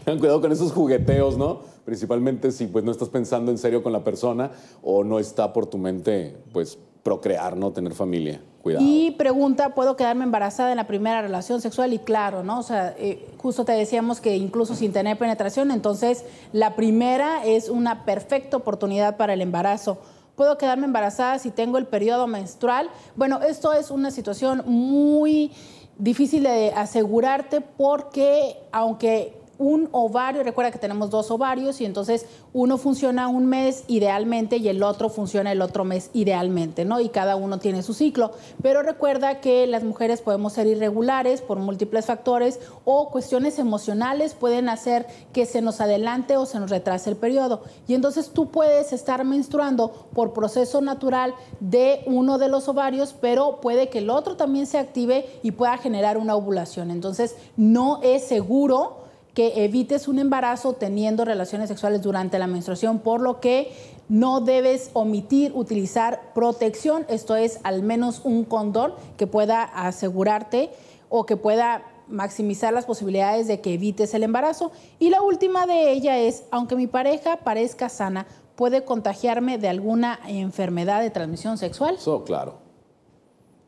tengan cuidado con esos jugueteos, ¿no? Principalmente si pues no estás pensando en serio con la persona o no está por tu mente pues procrear, ¿no? Tener familia. Y pregunta, ¿puedo quedarme embarazada en la primera relación sexual? Y claro, ¿no? O sea, eh, justo te decíamos que incluso sin tener penetración, entonces la primera es una perfecta oportunidad para el embarazo. ¿Puedo quedarme embarazada si tengo el periodo menstrual? Bueno, esto es una situación muy difícil de asegurarte porque aunque un ovario, recuerda que tenemos dos ovarios y entonces uno funciona un mes idealmente y el otro funciona el otro mes idealmente, ¿no? Y cada uno tiene su ciclo. Pero recuerda que las mujeres podemos ser irregulares por múltiples factores o cuestiones emocionales pueden hacer que se nos adelante o se nos retrase el periodo. Y entonces tú puedes estar menstruando por proceso natural de uno de los ovarios, pero puede que el otro también se active y pueda generar una ovulación. Entonces no es seguro que evites un embarazo teniendo relaciones sexuales durante la menstruación, por lo que no debes omitir utilizar protección, esto es al menos un condón que pueda asegurarte o que pueda maximizar las posibilidades de que evites el embarazo. Y la última de ella es, aunque mi pareja parezca sana, ¿puede contagiarme de alguna enfermedad de transmisión sexual? Eso, claro.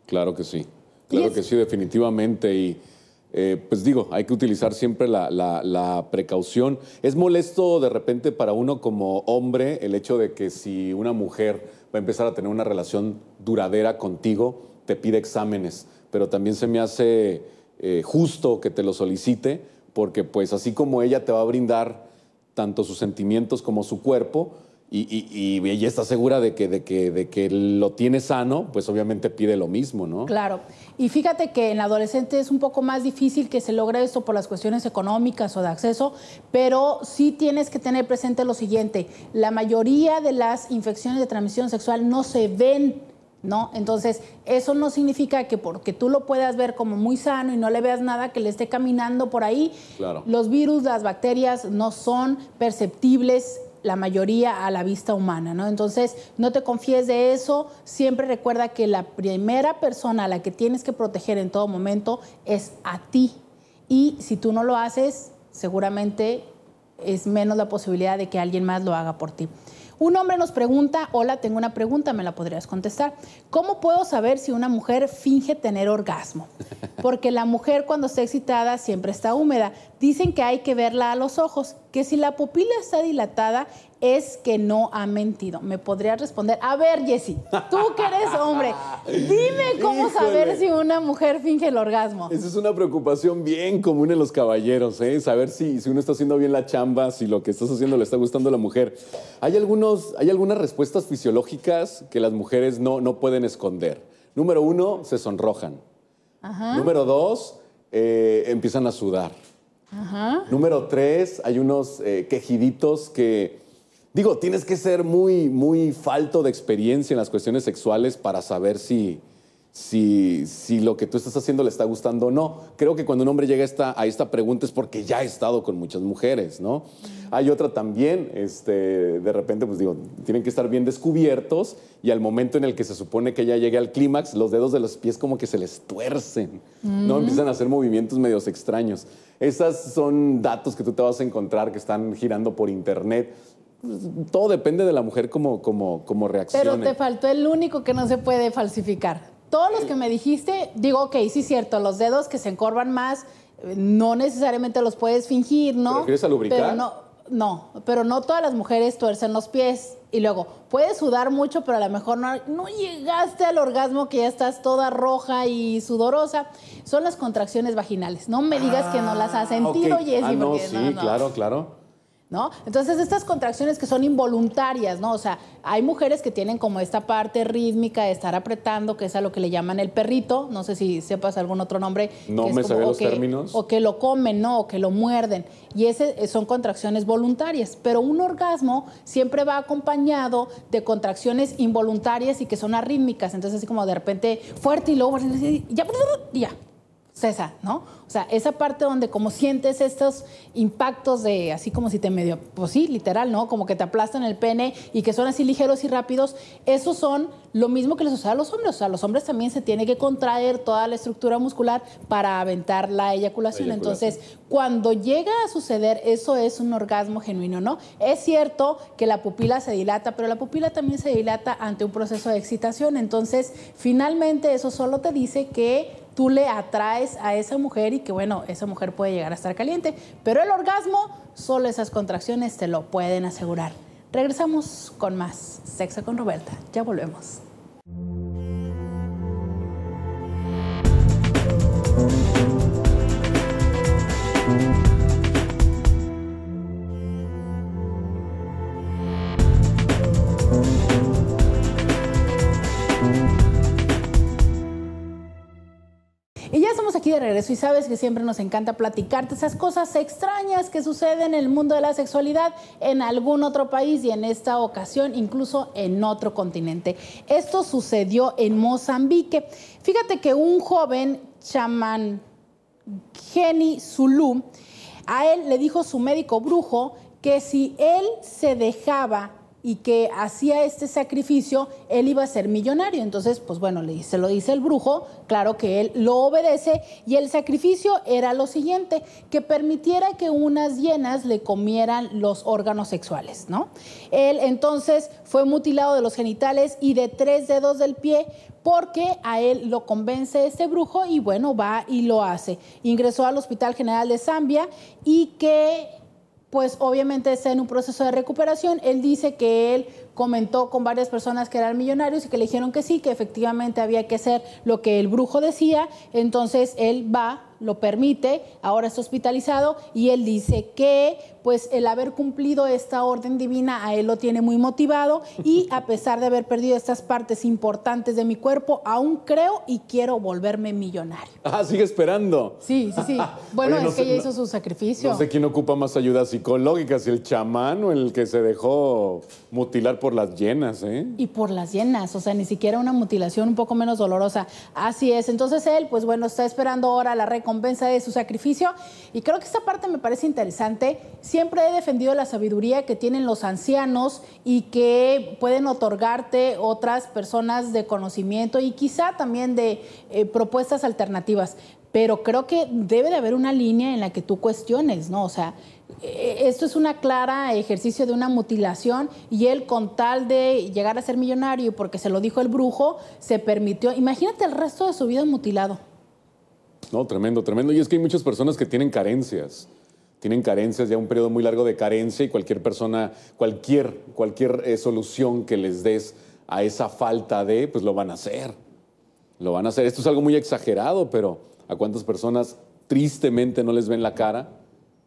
Claro que sí. Claro que sí, definitivamente. Y eh, pues digo, hay que utilizar siempre la, precaución. Es molesto de repente para uno como hombre el hecho de que si una mujer va a empezar a tener una relación duradera contigo, te pide exámenes, pero también se me hace eh, justo que te lo solicite, porque pues así como ella te va a brindar tanto sus sentimientos como su cuerpo, y, ella está segura de que, de, de que lo tiene sano, pues obviamente pide lo mismo, ¿no? Claro. Y fíjate que en la adolescente es un poco más difícil que se logre esto por las cuestiones económicas o de acceso, pero sí tienes que tener presente lo siguiente, la mayoría de las infecciones de transmisión sexual no se ven. ¿No? Entonces, eso no significa que porque tú lo puedas ver como muy sano y no le veas nada que le esté caminando por ahí, los virus, las bacterias no son perceptibles la mayoría a la vista humana, ¿no? Entonces, no te confíes de eso, siempre recuerda que la primera persona a la que tienes que proteger en todo momento es a ti. Y si tú no lo haces, seguramente es menos la posibilidad de que alguien más lo haga por ti. Un hombre nos pregunta, hola, tengo una pregunta, ¿me la podrías contestar? ¿Cómo puedo saber si una mujer finge tener orgasmo? Porque la mujer cuando está excitada siempre está húmeda. Dicen que hay que verla a los ojos, que si la pupila está dilatada es que no ha mentido. Me podría responder, a ver, Jessy, tú que eres hombre, dime cómo saber si una mujer finge el orgasmo. Esa es una preocupación bien común en los caballeros, ¿eh? saber si, si uno está haciendo bien la chamba, si lo que estás haciendo le está gustando a la mujer. Hay, algunos, hay algunas respuestas fisiológicas que las mujeres no, pueden esconder. Número uno, se sonrojan. Número dos, eh, empiezan a sudar. Número tres, hay unos eh, quejiditos que Digo, tienes que ser muy, muy falto de experiencia en las cuestiones sexuales para saber si, si, lo que tú estás haciendo le está gustando o no. Creo que cuando un hombre llega a esta, pregunta es porque ya ha estado con muchas mujeres, ¿no? Hay otra también, este, de repente, pues digo, tienen que estar bien descubiertos y al momento en el que se supone que ya llegue al clímax, los dedos de los pies como que se les tuercen, ¿no? Empiezan a hacer movimientos medios extraños. Esas son datos que tú te vas a encontrar que están girando por internet todo depende de la mujer como, como, como reaccione. Pero te faltó el único que no se puede falsificar. Todos los que me dijiste, digo, ok, sí, es cierto, los dedos que se encorvan más, eh, no necesariamente los puedes fingir, ¿no? Quieres lubricar? no, pero no todas las mujeres tuercen los pies. Y luego, puedes sudar mucho, pero a lo mejor no, no, llegaste al orgasmo que ya estás toda roja y sudorosa. Son las contracciones vaginales. No me digas que no las has ah, sentido, y ah, Jessy. Ah, no, sí, claro, claro. ¿No? Entonces, estas contracciones que son involuntarias, ¿no? O sea, hay mujeres que tienen como esta parte rítmica de estar apretando, que es a lo que le llaman el perrito, no sé si sepas algún otro nombre. No me los términos. O que lo comen, ¿no? O que lo muerden. Y esas eh, son contracciones voluntarias. Pero un orgasmo siempre va acompañado de contracciones involuntarias y que son arrítmicas. Entonces, así como de repente fuerte y luego ya, ya. César, ¿no? O sea, esa parte donde como sientes estos impactos de, así como si te medio, pues sí, literal, ¿no? Como que te aplastan el pene y que son así ligeros y rápidos, esos son lo mismo que les sucede a los hombres. O sea, a los hombres también se tiene que contraer toda la estructura muscular para aventar La eyaculación. Entonces, cuando llega a suceder, eso es un orgasmo genuino, ¿no? Es cierto que la pupila se dilata, pero la pupila también se dilata ante un proceso de excitación. Entonces, finalmente eso solo te dice que tú le atraes a esa mujer y que bueno, esa mujer puede llegar a estar caliente, pero el orgasmo, solo esas contracciones te lo pueden asegurar. Regresamos con más Sexo con Roberta, ya volvemos. regreso y sabes que siempre nos encanta platicarte esas cosas extrañas que suceden en el mundo de la sexualidad en algún otro país y en esta ocasión incluso en otro continente. Esto sucedió en Mozambique. Fíjate que un joven chamán, Geni Zulu, a él le dijo su médico brujo que si él se dejaba y que hacía este sacrificio, él iba a ser millonario. Entonces, pues bueno, le, se lo dice el brujo, claro que él lo obedece y el sacrificio era lo siguiente, que permitiera que unas llenas le comieran los órganos sexuales, ¿no? Él entonces fue mutilado de los genitales y de tres dedos del pie porque a él lo convence este brujo y bueno, va y lo hace. Ingresó al Hospital General de Zambia y que pues obviamente está en un proceso de recuperación. Él dice que él comentó con varias personas que eran millonarios y que le dijeron que sí, que efectivamente había que hacer lo que el brujo decía. Entonces él va lo permite, ahora está hospitalizado y él dice que pues el haber cumplido esta orden divina a él lo tiene muy motivado y [LAUGHS] a pesar de haber perdido estas partes importantes de mi cuerpo, aún creo y quiero volverme millonario. Ah, sigue esperando. Sí, sí, [LAUGHS] Bueno, es que ella hizo su sacrificio. No sé quién ocupa más ayuda psicológica, si el chamán o el que se dejó mutilar por las llenas, ¿eh? Y por las llenas, o sea, ni siquiera una mutilación un poco menos dolorosa. Así es. Entonces él, pues bueno, está esperando ahora la recompensa compensa de su sacrificio. Y creo que esta parte me parece interesante. Siempre he defendido la sabiduría que tienen los ancianos y que pueden otorgarte otras personas de conocimiento y quizá también de eh, propuestas alternativas. Pero creo que debe de haber una línea en la que tú cuestiones, ¿no? O sea, eh, esto es una clara ejercicio de una mutilación y él con tal de llegar a ser millonario porque se lo dijo el brujo, se permitió, imagínate el resto de su vida mutilado. No, tremendo, tremendo. Y es que hay muchas personas que tienen carencias. Tienen carencias, ya un periodo muy largo de carencia y cualquier persona, cualquier, cualquier eh, solución que les des a esa falta de, pues lo van a hacer. Lo van a hacer. Esto es algo muy exagerado, pero ¿a cuántas personas tristemente no les ven la cara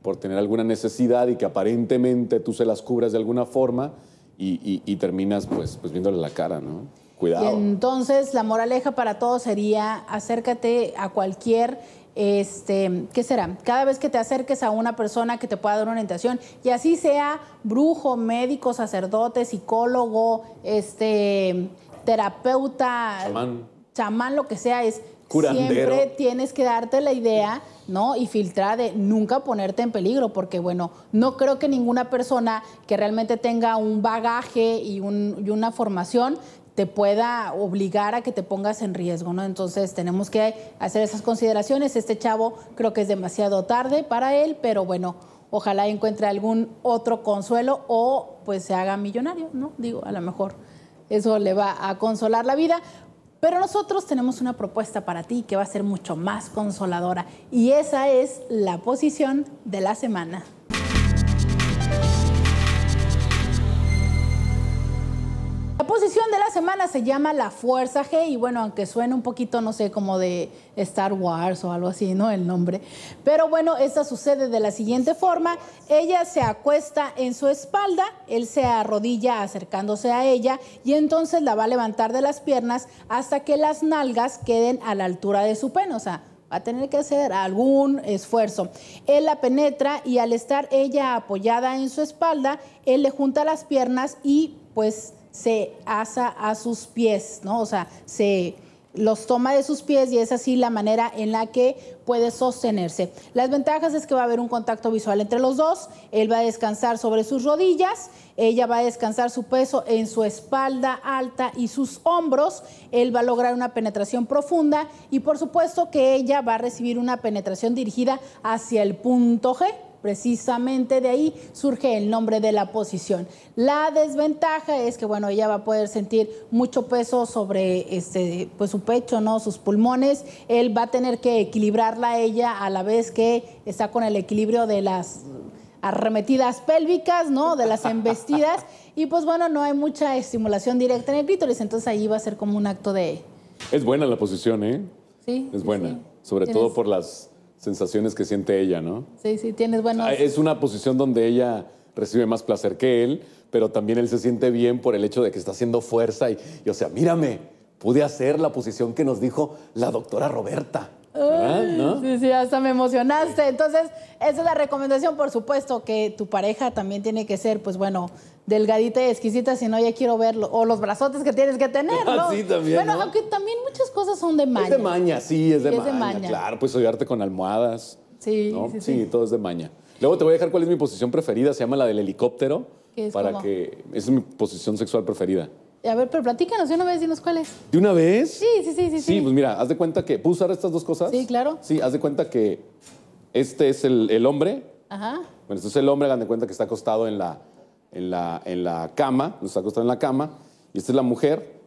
por tener alguna necesidad y que aparentemente tú se las cubras de alguna forma y, terminas pues, pues viéndole la cara, ¿no? entonces, la moraleja para todos sería acércate a cualquier este, ¿qué será? Cada vez que te acerques a una persona que te pueda dar una orientación, y así sea brujo, médico, sacerdote, psicólogo, este, terapeuta, chamán, lo que sea, es siempre tienes que darte la idea, ¿no? Y filtrar de nunca ponerte en peligro, porque bueno, no creo que ninguna persona que realmente tenga un bagaje y, un, y una formación te pueda obligar a que te pongas en riesgo, ¿no? Entonces tenemos que hacer esas consideraciones. Este chavo creo que es demasiado tarde para él, pero bueno, ojalá encuentre algún otro consuelo o pues se haga millonario, ¿no? Digo, a lo mejor eso le va a consolar la vida. Pero nosotros tenemos una propuesta para ti que va a ser mucho más consoladora y esa es la posición de la semana. posición de la semana se llama La Fuerza G y bueno, aunque suene un poquito, no sé, como de Star Wars o algo así, ¿no? El nombre. Pero bueno, esta sucede de la siguiente forma. Ella se acuesta en su espalda, él se arrodilla acercándose a ella y entonces la va a levantar de las piernas hasta que las nalgas queden a la altura de su pene, o sea, va a tener que hacer algún esfuerzo. Él la penetra y al estar ella apoyada en su espalda, él le junta las piernas y pues se asa a sus pies, ¿no? O sea, se los toma de sus pies y es así la manera en la que puede sostenerse. Las ventajas es que va a haber un contacto visual entre los dos, él va a descansar sobre sus rodillas, ella va a descansar su peso en su espalda alta y sus hombros, él va a lograr una penetración profunda y por supuesto que ella va a recibir una penetración dirigida hacia el punto G Precisamente de ahí surge el nombre de la posición. La desventaja es que, bueno, ella va a poder sentir mucho peso sobre este, pues, su pecho, ¿no? Sus pulmones. Él va a tener que equilibrarla ella a la vez que está con el equilibrio de las arremetidas pélvicas, ¿no? De las embestidas. y pues bueno, no hay mucha estimulación directa en el clítoris, entonces ahí va a ser como un acto de... Es buena la posición, ¿eh? Sí. Es buena, sobre todo por las sensaciones que siente ella, ¿no? Sí, sí, tienes buenos... Ah, es una posición donde ella recibe más placer que él, pero también él se siente bien por el hecho de que está haciendo fuerza y, y o sea, mírame, pude hacer la posición que nos dijo la doctora Roberta. Sí, sí, hasta me emocionaste. Entonces, esa es la recomendación, por supuesto, que tu pareja también tiene que ser, pues bueno, delgadita y exquisita, si no, ya quiero verlo. O los brazotes que tienes que tener, ¿no? Ah, sí, también. Bueno, aunque también muchas cosas son de maña. Es de maña, sí, es de, maña, de maña. Claro, pues ayudarte con almohadas. Sí, sí, sí, todo es de maña. Luego te voy a dejar cuál es mi posición preferida, se llama la del helicóptero, es para que esa es mi posición sexual preferida. A ver, pero platícanos de una vez, dinos cuál es. ¿De una vez? Sí, sí, sí, sí. Sí, sí. pues mira, haz de cuenta que. ¿Puedo usar estas dos cosas? Sí, claro. Sí, haz de cuenta que este es el, el hombre. Ajá. Bueno, este es el hombre, hagan de cuenta que está acostado en la, en la, cama, nos acostamos en la cama, y esta es la mujer,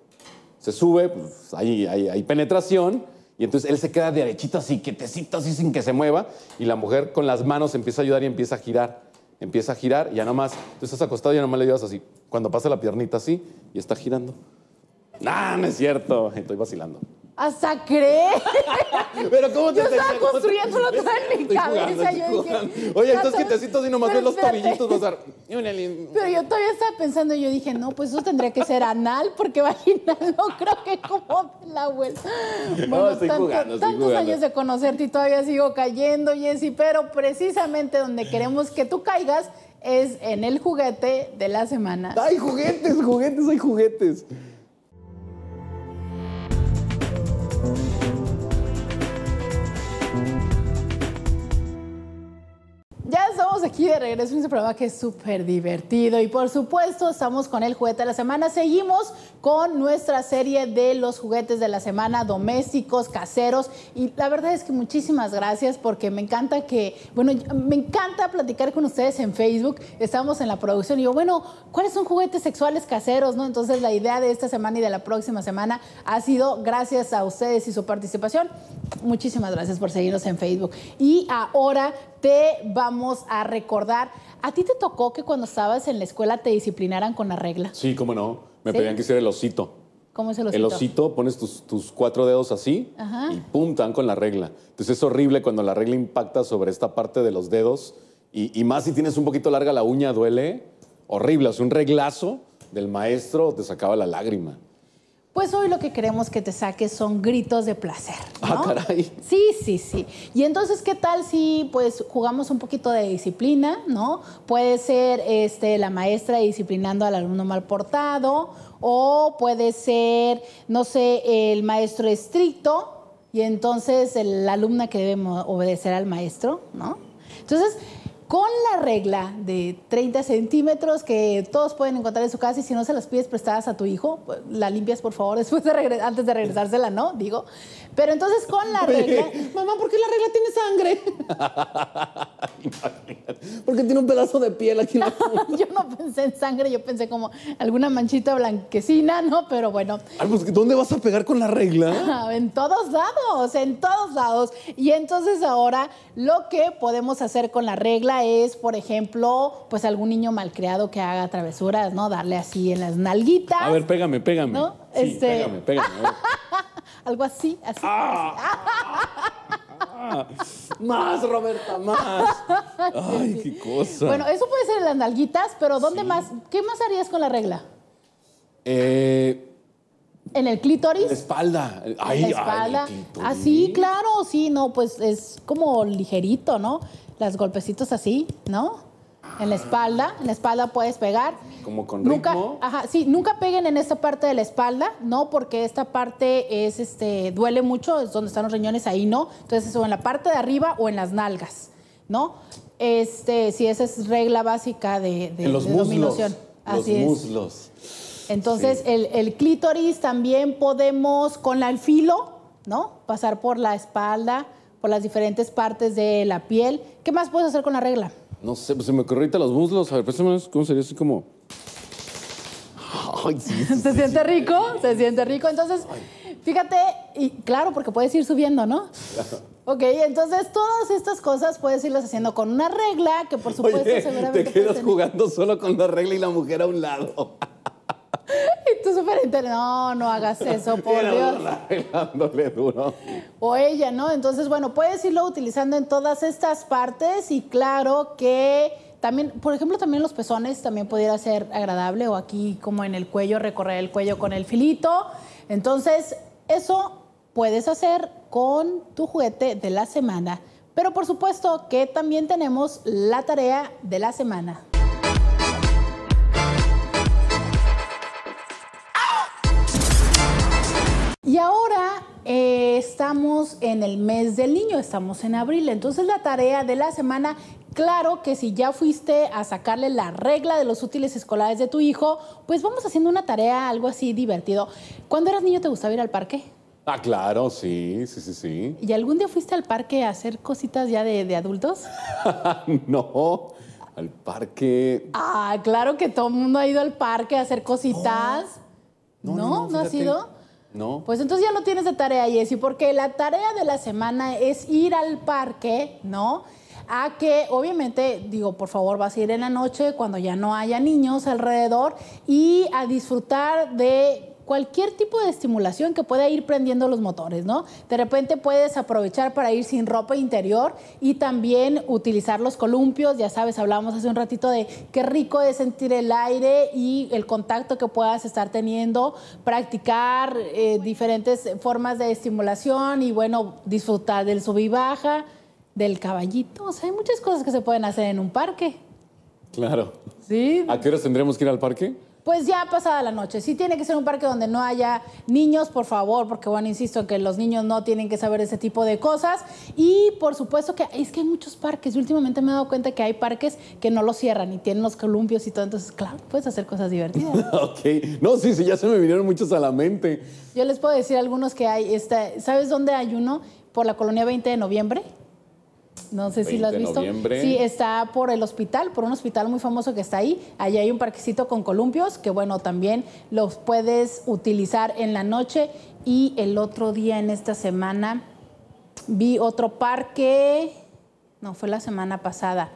se sube, pues, hay, penetración, y entonces él se queda derechito así, quietecito, así sin que se mueva, y la mujer con las manos empieza a ayudar y empieza a girar, empieza a girar, y ya nomás, tú estás acostado y ya nomás le ayudas así, cuando pasa la piernita así, y está girando. no no es cierto! Estoy vacilando. Hasta creer! [LAUGHS] Pero cómo te Yo estaba construyéndolo todo en mi cabeza. Oye, estos quietecitos y nomás ves los tobillitos pasar. [LAUGHS] Pero yo todavía estaba pensando, y yo dije, no, pues eso tendría que ser anal, porque vaginal [LAUGHS] no creo que como la vuelta. Bueno, tantos años de conocerte y todavía sigo cayendo, Jessy, pero precisamente donde queremos que tú caigas es en el juguete de la semana. Hay juguetes, juguetes, hay juguetes. aquí de regreso en este programa que es súper divertido y por supuesto estamos con el juguete de la semana. Seguimos con nuestra serie de los juguetes de la semana domésticos, caseros y la verdad es que muchísimas gracias porque me encanta que, bueno, me encanta platicar con ustedes en Facebook. Estamos en la producción y yo, bueno, ¿cuáles son juguetes sexuales caseros? no Entonces la idea de esta semana y de la próxima semana ha sido gracias a ustedes y su participación. Muchísimas gracias por seguirnos en Facebook. Y ahora te vamos a recordar. ¿A ti te tocó que cuando estabas en la escuela te disciplinaran con la regla? Sí, cómo no. Me pedían que hiciera el osito. ¿Cómo es el osito? El osito, pones tus, cuatro dedos así y puntan con la regla. Entonces es horrible cuando la regla impacta sobre esta parte de los dedos y, más si tienes un poquito larga la uña, duele. Horrible, es un reglazo del maestro te sacaba la lágrima. Pues hoy lo que queremos que te saques son gritos de placer. Ah, caray. Sí, sí, sí. Y entonces, ¿qué tal si pues jugamos un poquito de disciplina, ¿no? Puede ser este, la maestra disciplinando al alumno mal portado, o puede ser, no sé, el maestro estricto, y entonces el alumna que debe obedecer al maestro, ¿no? Entonces, con la regla de 30 centímetros que todos pueden encontrar en su casa y si no se las pides prestadas a tu hijo, pues, la limpias por favor después de antes de regresársela, ¿no? Digo, pero entonces con la regla, mamá, ¿por qué la regla tiene sangre? [LAUGHS] Porque tiene un pedazo de piel aquí. En la [LAUGHS] yo no pensé en sangre, yo pensé como alguna manchita blanquecina, ¿no? Pero bueno. Ah, pues, ¿Dónde vas a pegar con la regla? en todos lados, en todos lados. Y entonces ahora lo que podemos hacer con la regla es, por ejemplo, pues algún niño malcriado que haga travesuras, ¿no? Darle así en las nalguitas. A ver, pégame, pégame. ¿no? Este, pégame, pégame. [LAUGHS] algo así, así. Ah. Ah. más, Roberta, más. [LAUGHS] Ay, qué cosa. Bueno, eso puede ser en las nalguitas, pero ¿dónde más? ¿Qué más harías con la regla? Eh. ¿En el clítoris? La espalda. Ay, la espalda. así, ah, claro, sí, no, pues es como ligerito, ¿no? Las golpecitos así, ¿no? en la espalda, en la espalda puedes pegar. Como con nunca, Ajá, sí, nunca peguen en esta parte de la espalda, no, porque esta parte es, este, duele mucho, es donde están los riñones, ahí no. Entonces, eso en la parte de arriba o en las nalgas, ¿no? Este, sí, esa es regla básica de, de, los muslos, los muslos. Entonces, el, el clítoris también podemos con el filo, ¿no? Pasar por la espalda, por las diferentes partes de la piel. ¿Qué más puedes hacer con la regla? No sé, pues se me ahorita los muslos. A ver, pues, ¿cómo sería así como...? [LAUGHS] ¿Se siente rico? ¿Se siente rico? Entonces, fíjate, y claro, porque puedes ir subiendo, ¿no? [LAUGHS] Ok, entonces todas estas cosas puedes irlas haciendo con una regla que por supuesto Te quedas jugando solo con la regla y la mujer a un lado. [LAUGHS] [LAUGHS] Y tu no, no hagas [LAUGHS] eso, por Dios. [LAUGHS] O ella, ¿no? Entonces, bueno, puedes irlo utilizando en todas estas partes y claro que también, por ejemplo, también los pezones también pudiera ser agradable o aquí como en el cuello, recorrer el cuello con el filito. Entonces, eso puedes hacer con tu juguete de la semana. Pero por supuesto que también tenemos la tarea de la semana. Y ahora eh, estamos en el mes del niño, estamos en abril, entonces la tarea de la semana, claro que si ya fuiste a sacarle la regla de los útiles escolares de tu hijo, pues vamos haciendo una tarea algo así divertido. ¿Cuándo eras niño te gustaba ir al parque? Ah, claro, sí, sí, sí, sí. ¿Y algún día fuiste al parque a hacer cositas ya de, adultos? [LAUGHS] no, al parque. Ah, claro que todo el mundo ha ido al parque a hacer cositas. No, no, no, no, no ha sido. No. Pues entonces ya no tienes de tarea, Jessy, porque la tarea de la semana es ir al parque, ¿no? a que obviamente, digo, por favor, vas a ir en la noche cuando ya no haya niños alrededor y a disfrutar de cualquier tipo de estimulación que pueda ir prendiendo los motores, ¿no? De repente puedes aprovechar para ir sin ropa interior y también utilizar los columpios, ya sabes, hablábamos hace un ratito de qué rico es sentir el aire y el contacto que puedas estar teniendo, practicar eh, diferentes formas de estimulación y bueno, disfrutar del sub y baja, del caballito, o sea, hay muchas cosas que se pueden hacer en un parque. Claro. Sí. ¿A qué horas tendremos que ir al parque? pues ya pasada la noche. Si tiene que ser un parque donde no haya niños, por favor, porque bueno, insisto que los niños no tienen que saber ese tipo de cosas. Y por supuesto que es que hay muchos parques. últimamente me he dado cuenta que hay parques que no los cierran y tienen los columpios y todo. Entonces, claro, puedes hacer cosas divertidas. [LAUGHS] ok. No, sí, sí, ya se me vinieron muchos a la mente. Yo les puedo decir algunos que hay. Este, ¿Sabes dónde hay uno? Por la colonia 20 de noviembre. No sé si lo has visto. Sí, está por el hospital, por un hospital muy famoso que está ahí. Allí hay un parquecito con columpios que, bueno, también los puedes utilizar en la noche. Y el otro día en esta semana vi otro parque. No, fue la semana pasada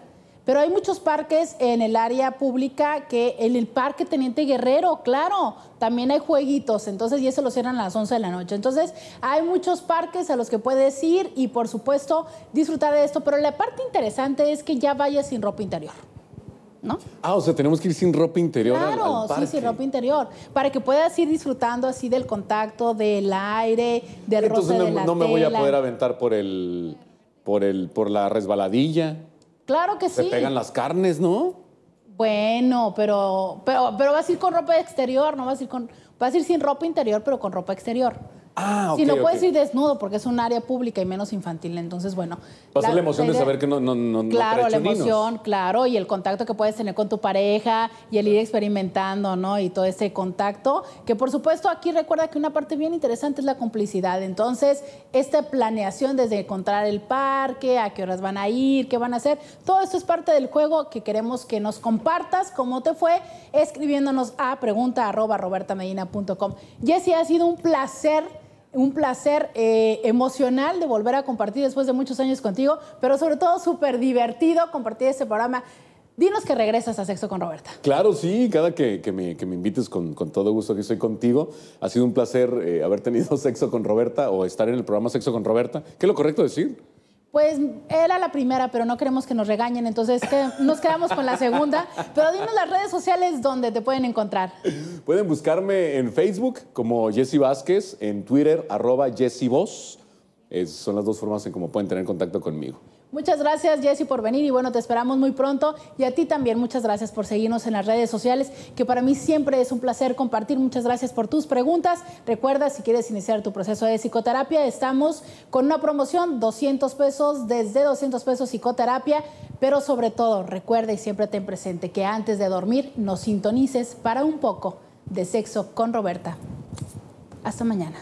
pero hay muchos parques en el área pública que en el parque Teniente Guerrero, claro, también hay jueguitos, entonces y eso lo cierran a las 11 de la noche. Entonces hay muchos parques a los que puedes ir y por supuesto disfrutar de esto, pero la parte interesante es que ya vayas sin ropa interior. ¿No? Ah, o sea, tenemos que ir sin ropa interior. Claro, sí, sin ropa interior. Para que puedas ir disfrutando así del contacto, del aire, del Entonces roce no, de la no me voy a poder aventar por el, por el, por la resbaladilla. Claro que sí. Se pegan las carnes, ¿no? Bueno, pero, pero, pero vas a ir con ropa exterior, no vas a ir con. Vas a ir sin ropa interior, pero con ropa exterior. Ah, si no puedes ir desnudo porque es un área pública y menos infantil, entonces bueno. Pasa la, la emoción de saber que no, no, no Claro, la emoción, claro, y el contacto que puedes tener con tu pareja y el ir experimentando, ¿no? Y todo ese contacto, que por supuesto aquí recuerda que una parte bien interesante es la complicidad. Entonces, esta planeación desde encontrar el parque, a qué horas van a ir, qué van a hacer, todo esto es parte del juego que queremos que nos compartas cómo te fue escribiéndonos a pregunta arroba robertamedina.com. Jessie, ha sido un placer un placer eh, emocional de volver a compartir después de muchos años contigo, pero sobre todo súper divertido compartir este programa. Dinos que regresas a Sexo con Roberta. Claro, sí, cada que, me, invites con, todo gusto que estoy contigo, ha sido un placer eh, haber tenido [LAUGHS] Sexo con Roberta o estar en el programa Sexo con Roberta. ¿Qué es lo correcto decir? pues era la primera, pero no queremos que nos regañen, entonces nos quedamos con la segunda. Pero dinos las redes sociales donde te pueden encontrar. Pueden buscarme en Facebook como Jesse Vázquez, en Twitter arroba Jesse son las dos formas en cómo pueden tener contacto conmigo. Muchas gracias Jesse por venir y bueno, te esperamos muy pronto y a ti también muchas gracias por seguirnos en las redes sociales, que para mí siempre es un placer compartir. Muchas gracias por tus preguntas. Recuerda, si quieres iniciar tu proceso de psicoterapia, estamos con una promoción 200 pesos, desde 200 pesos psicoterapia, pero sobre todo recuerda y siempre ten presente que antes de dormir nos sintonices para un poco de sexo con Roberta. Hasta mañana.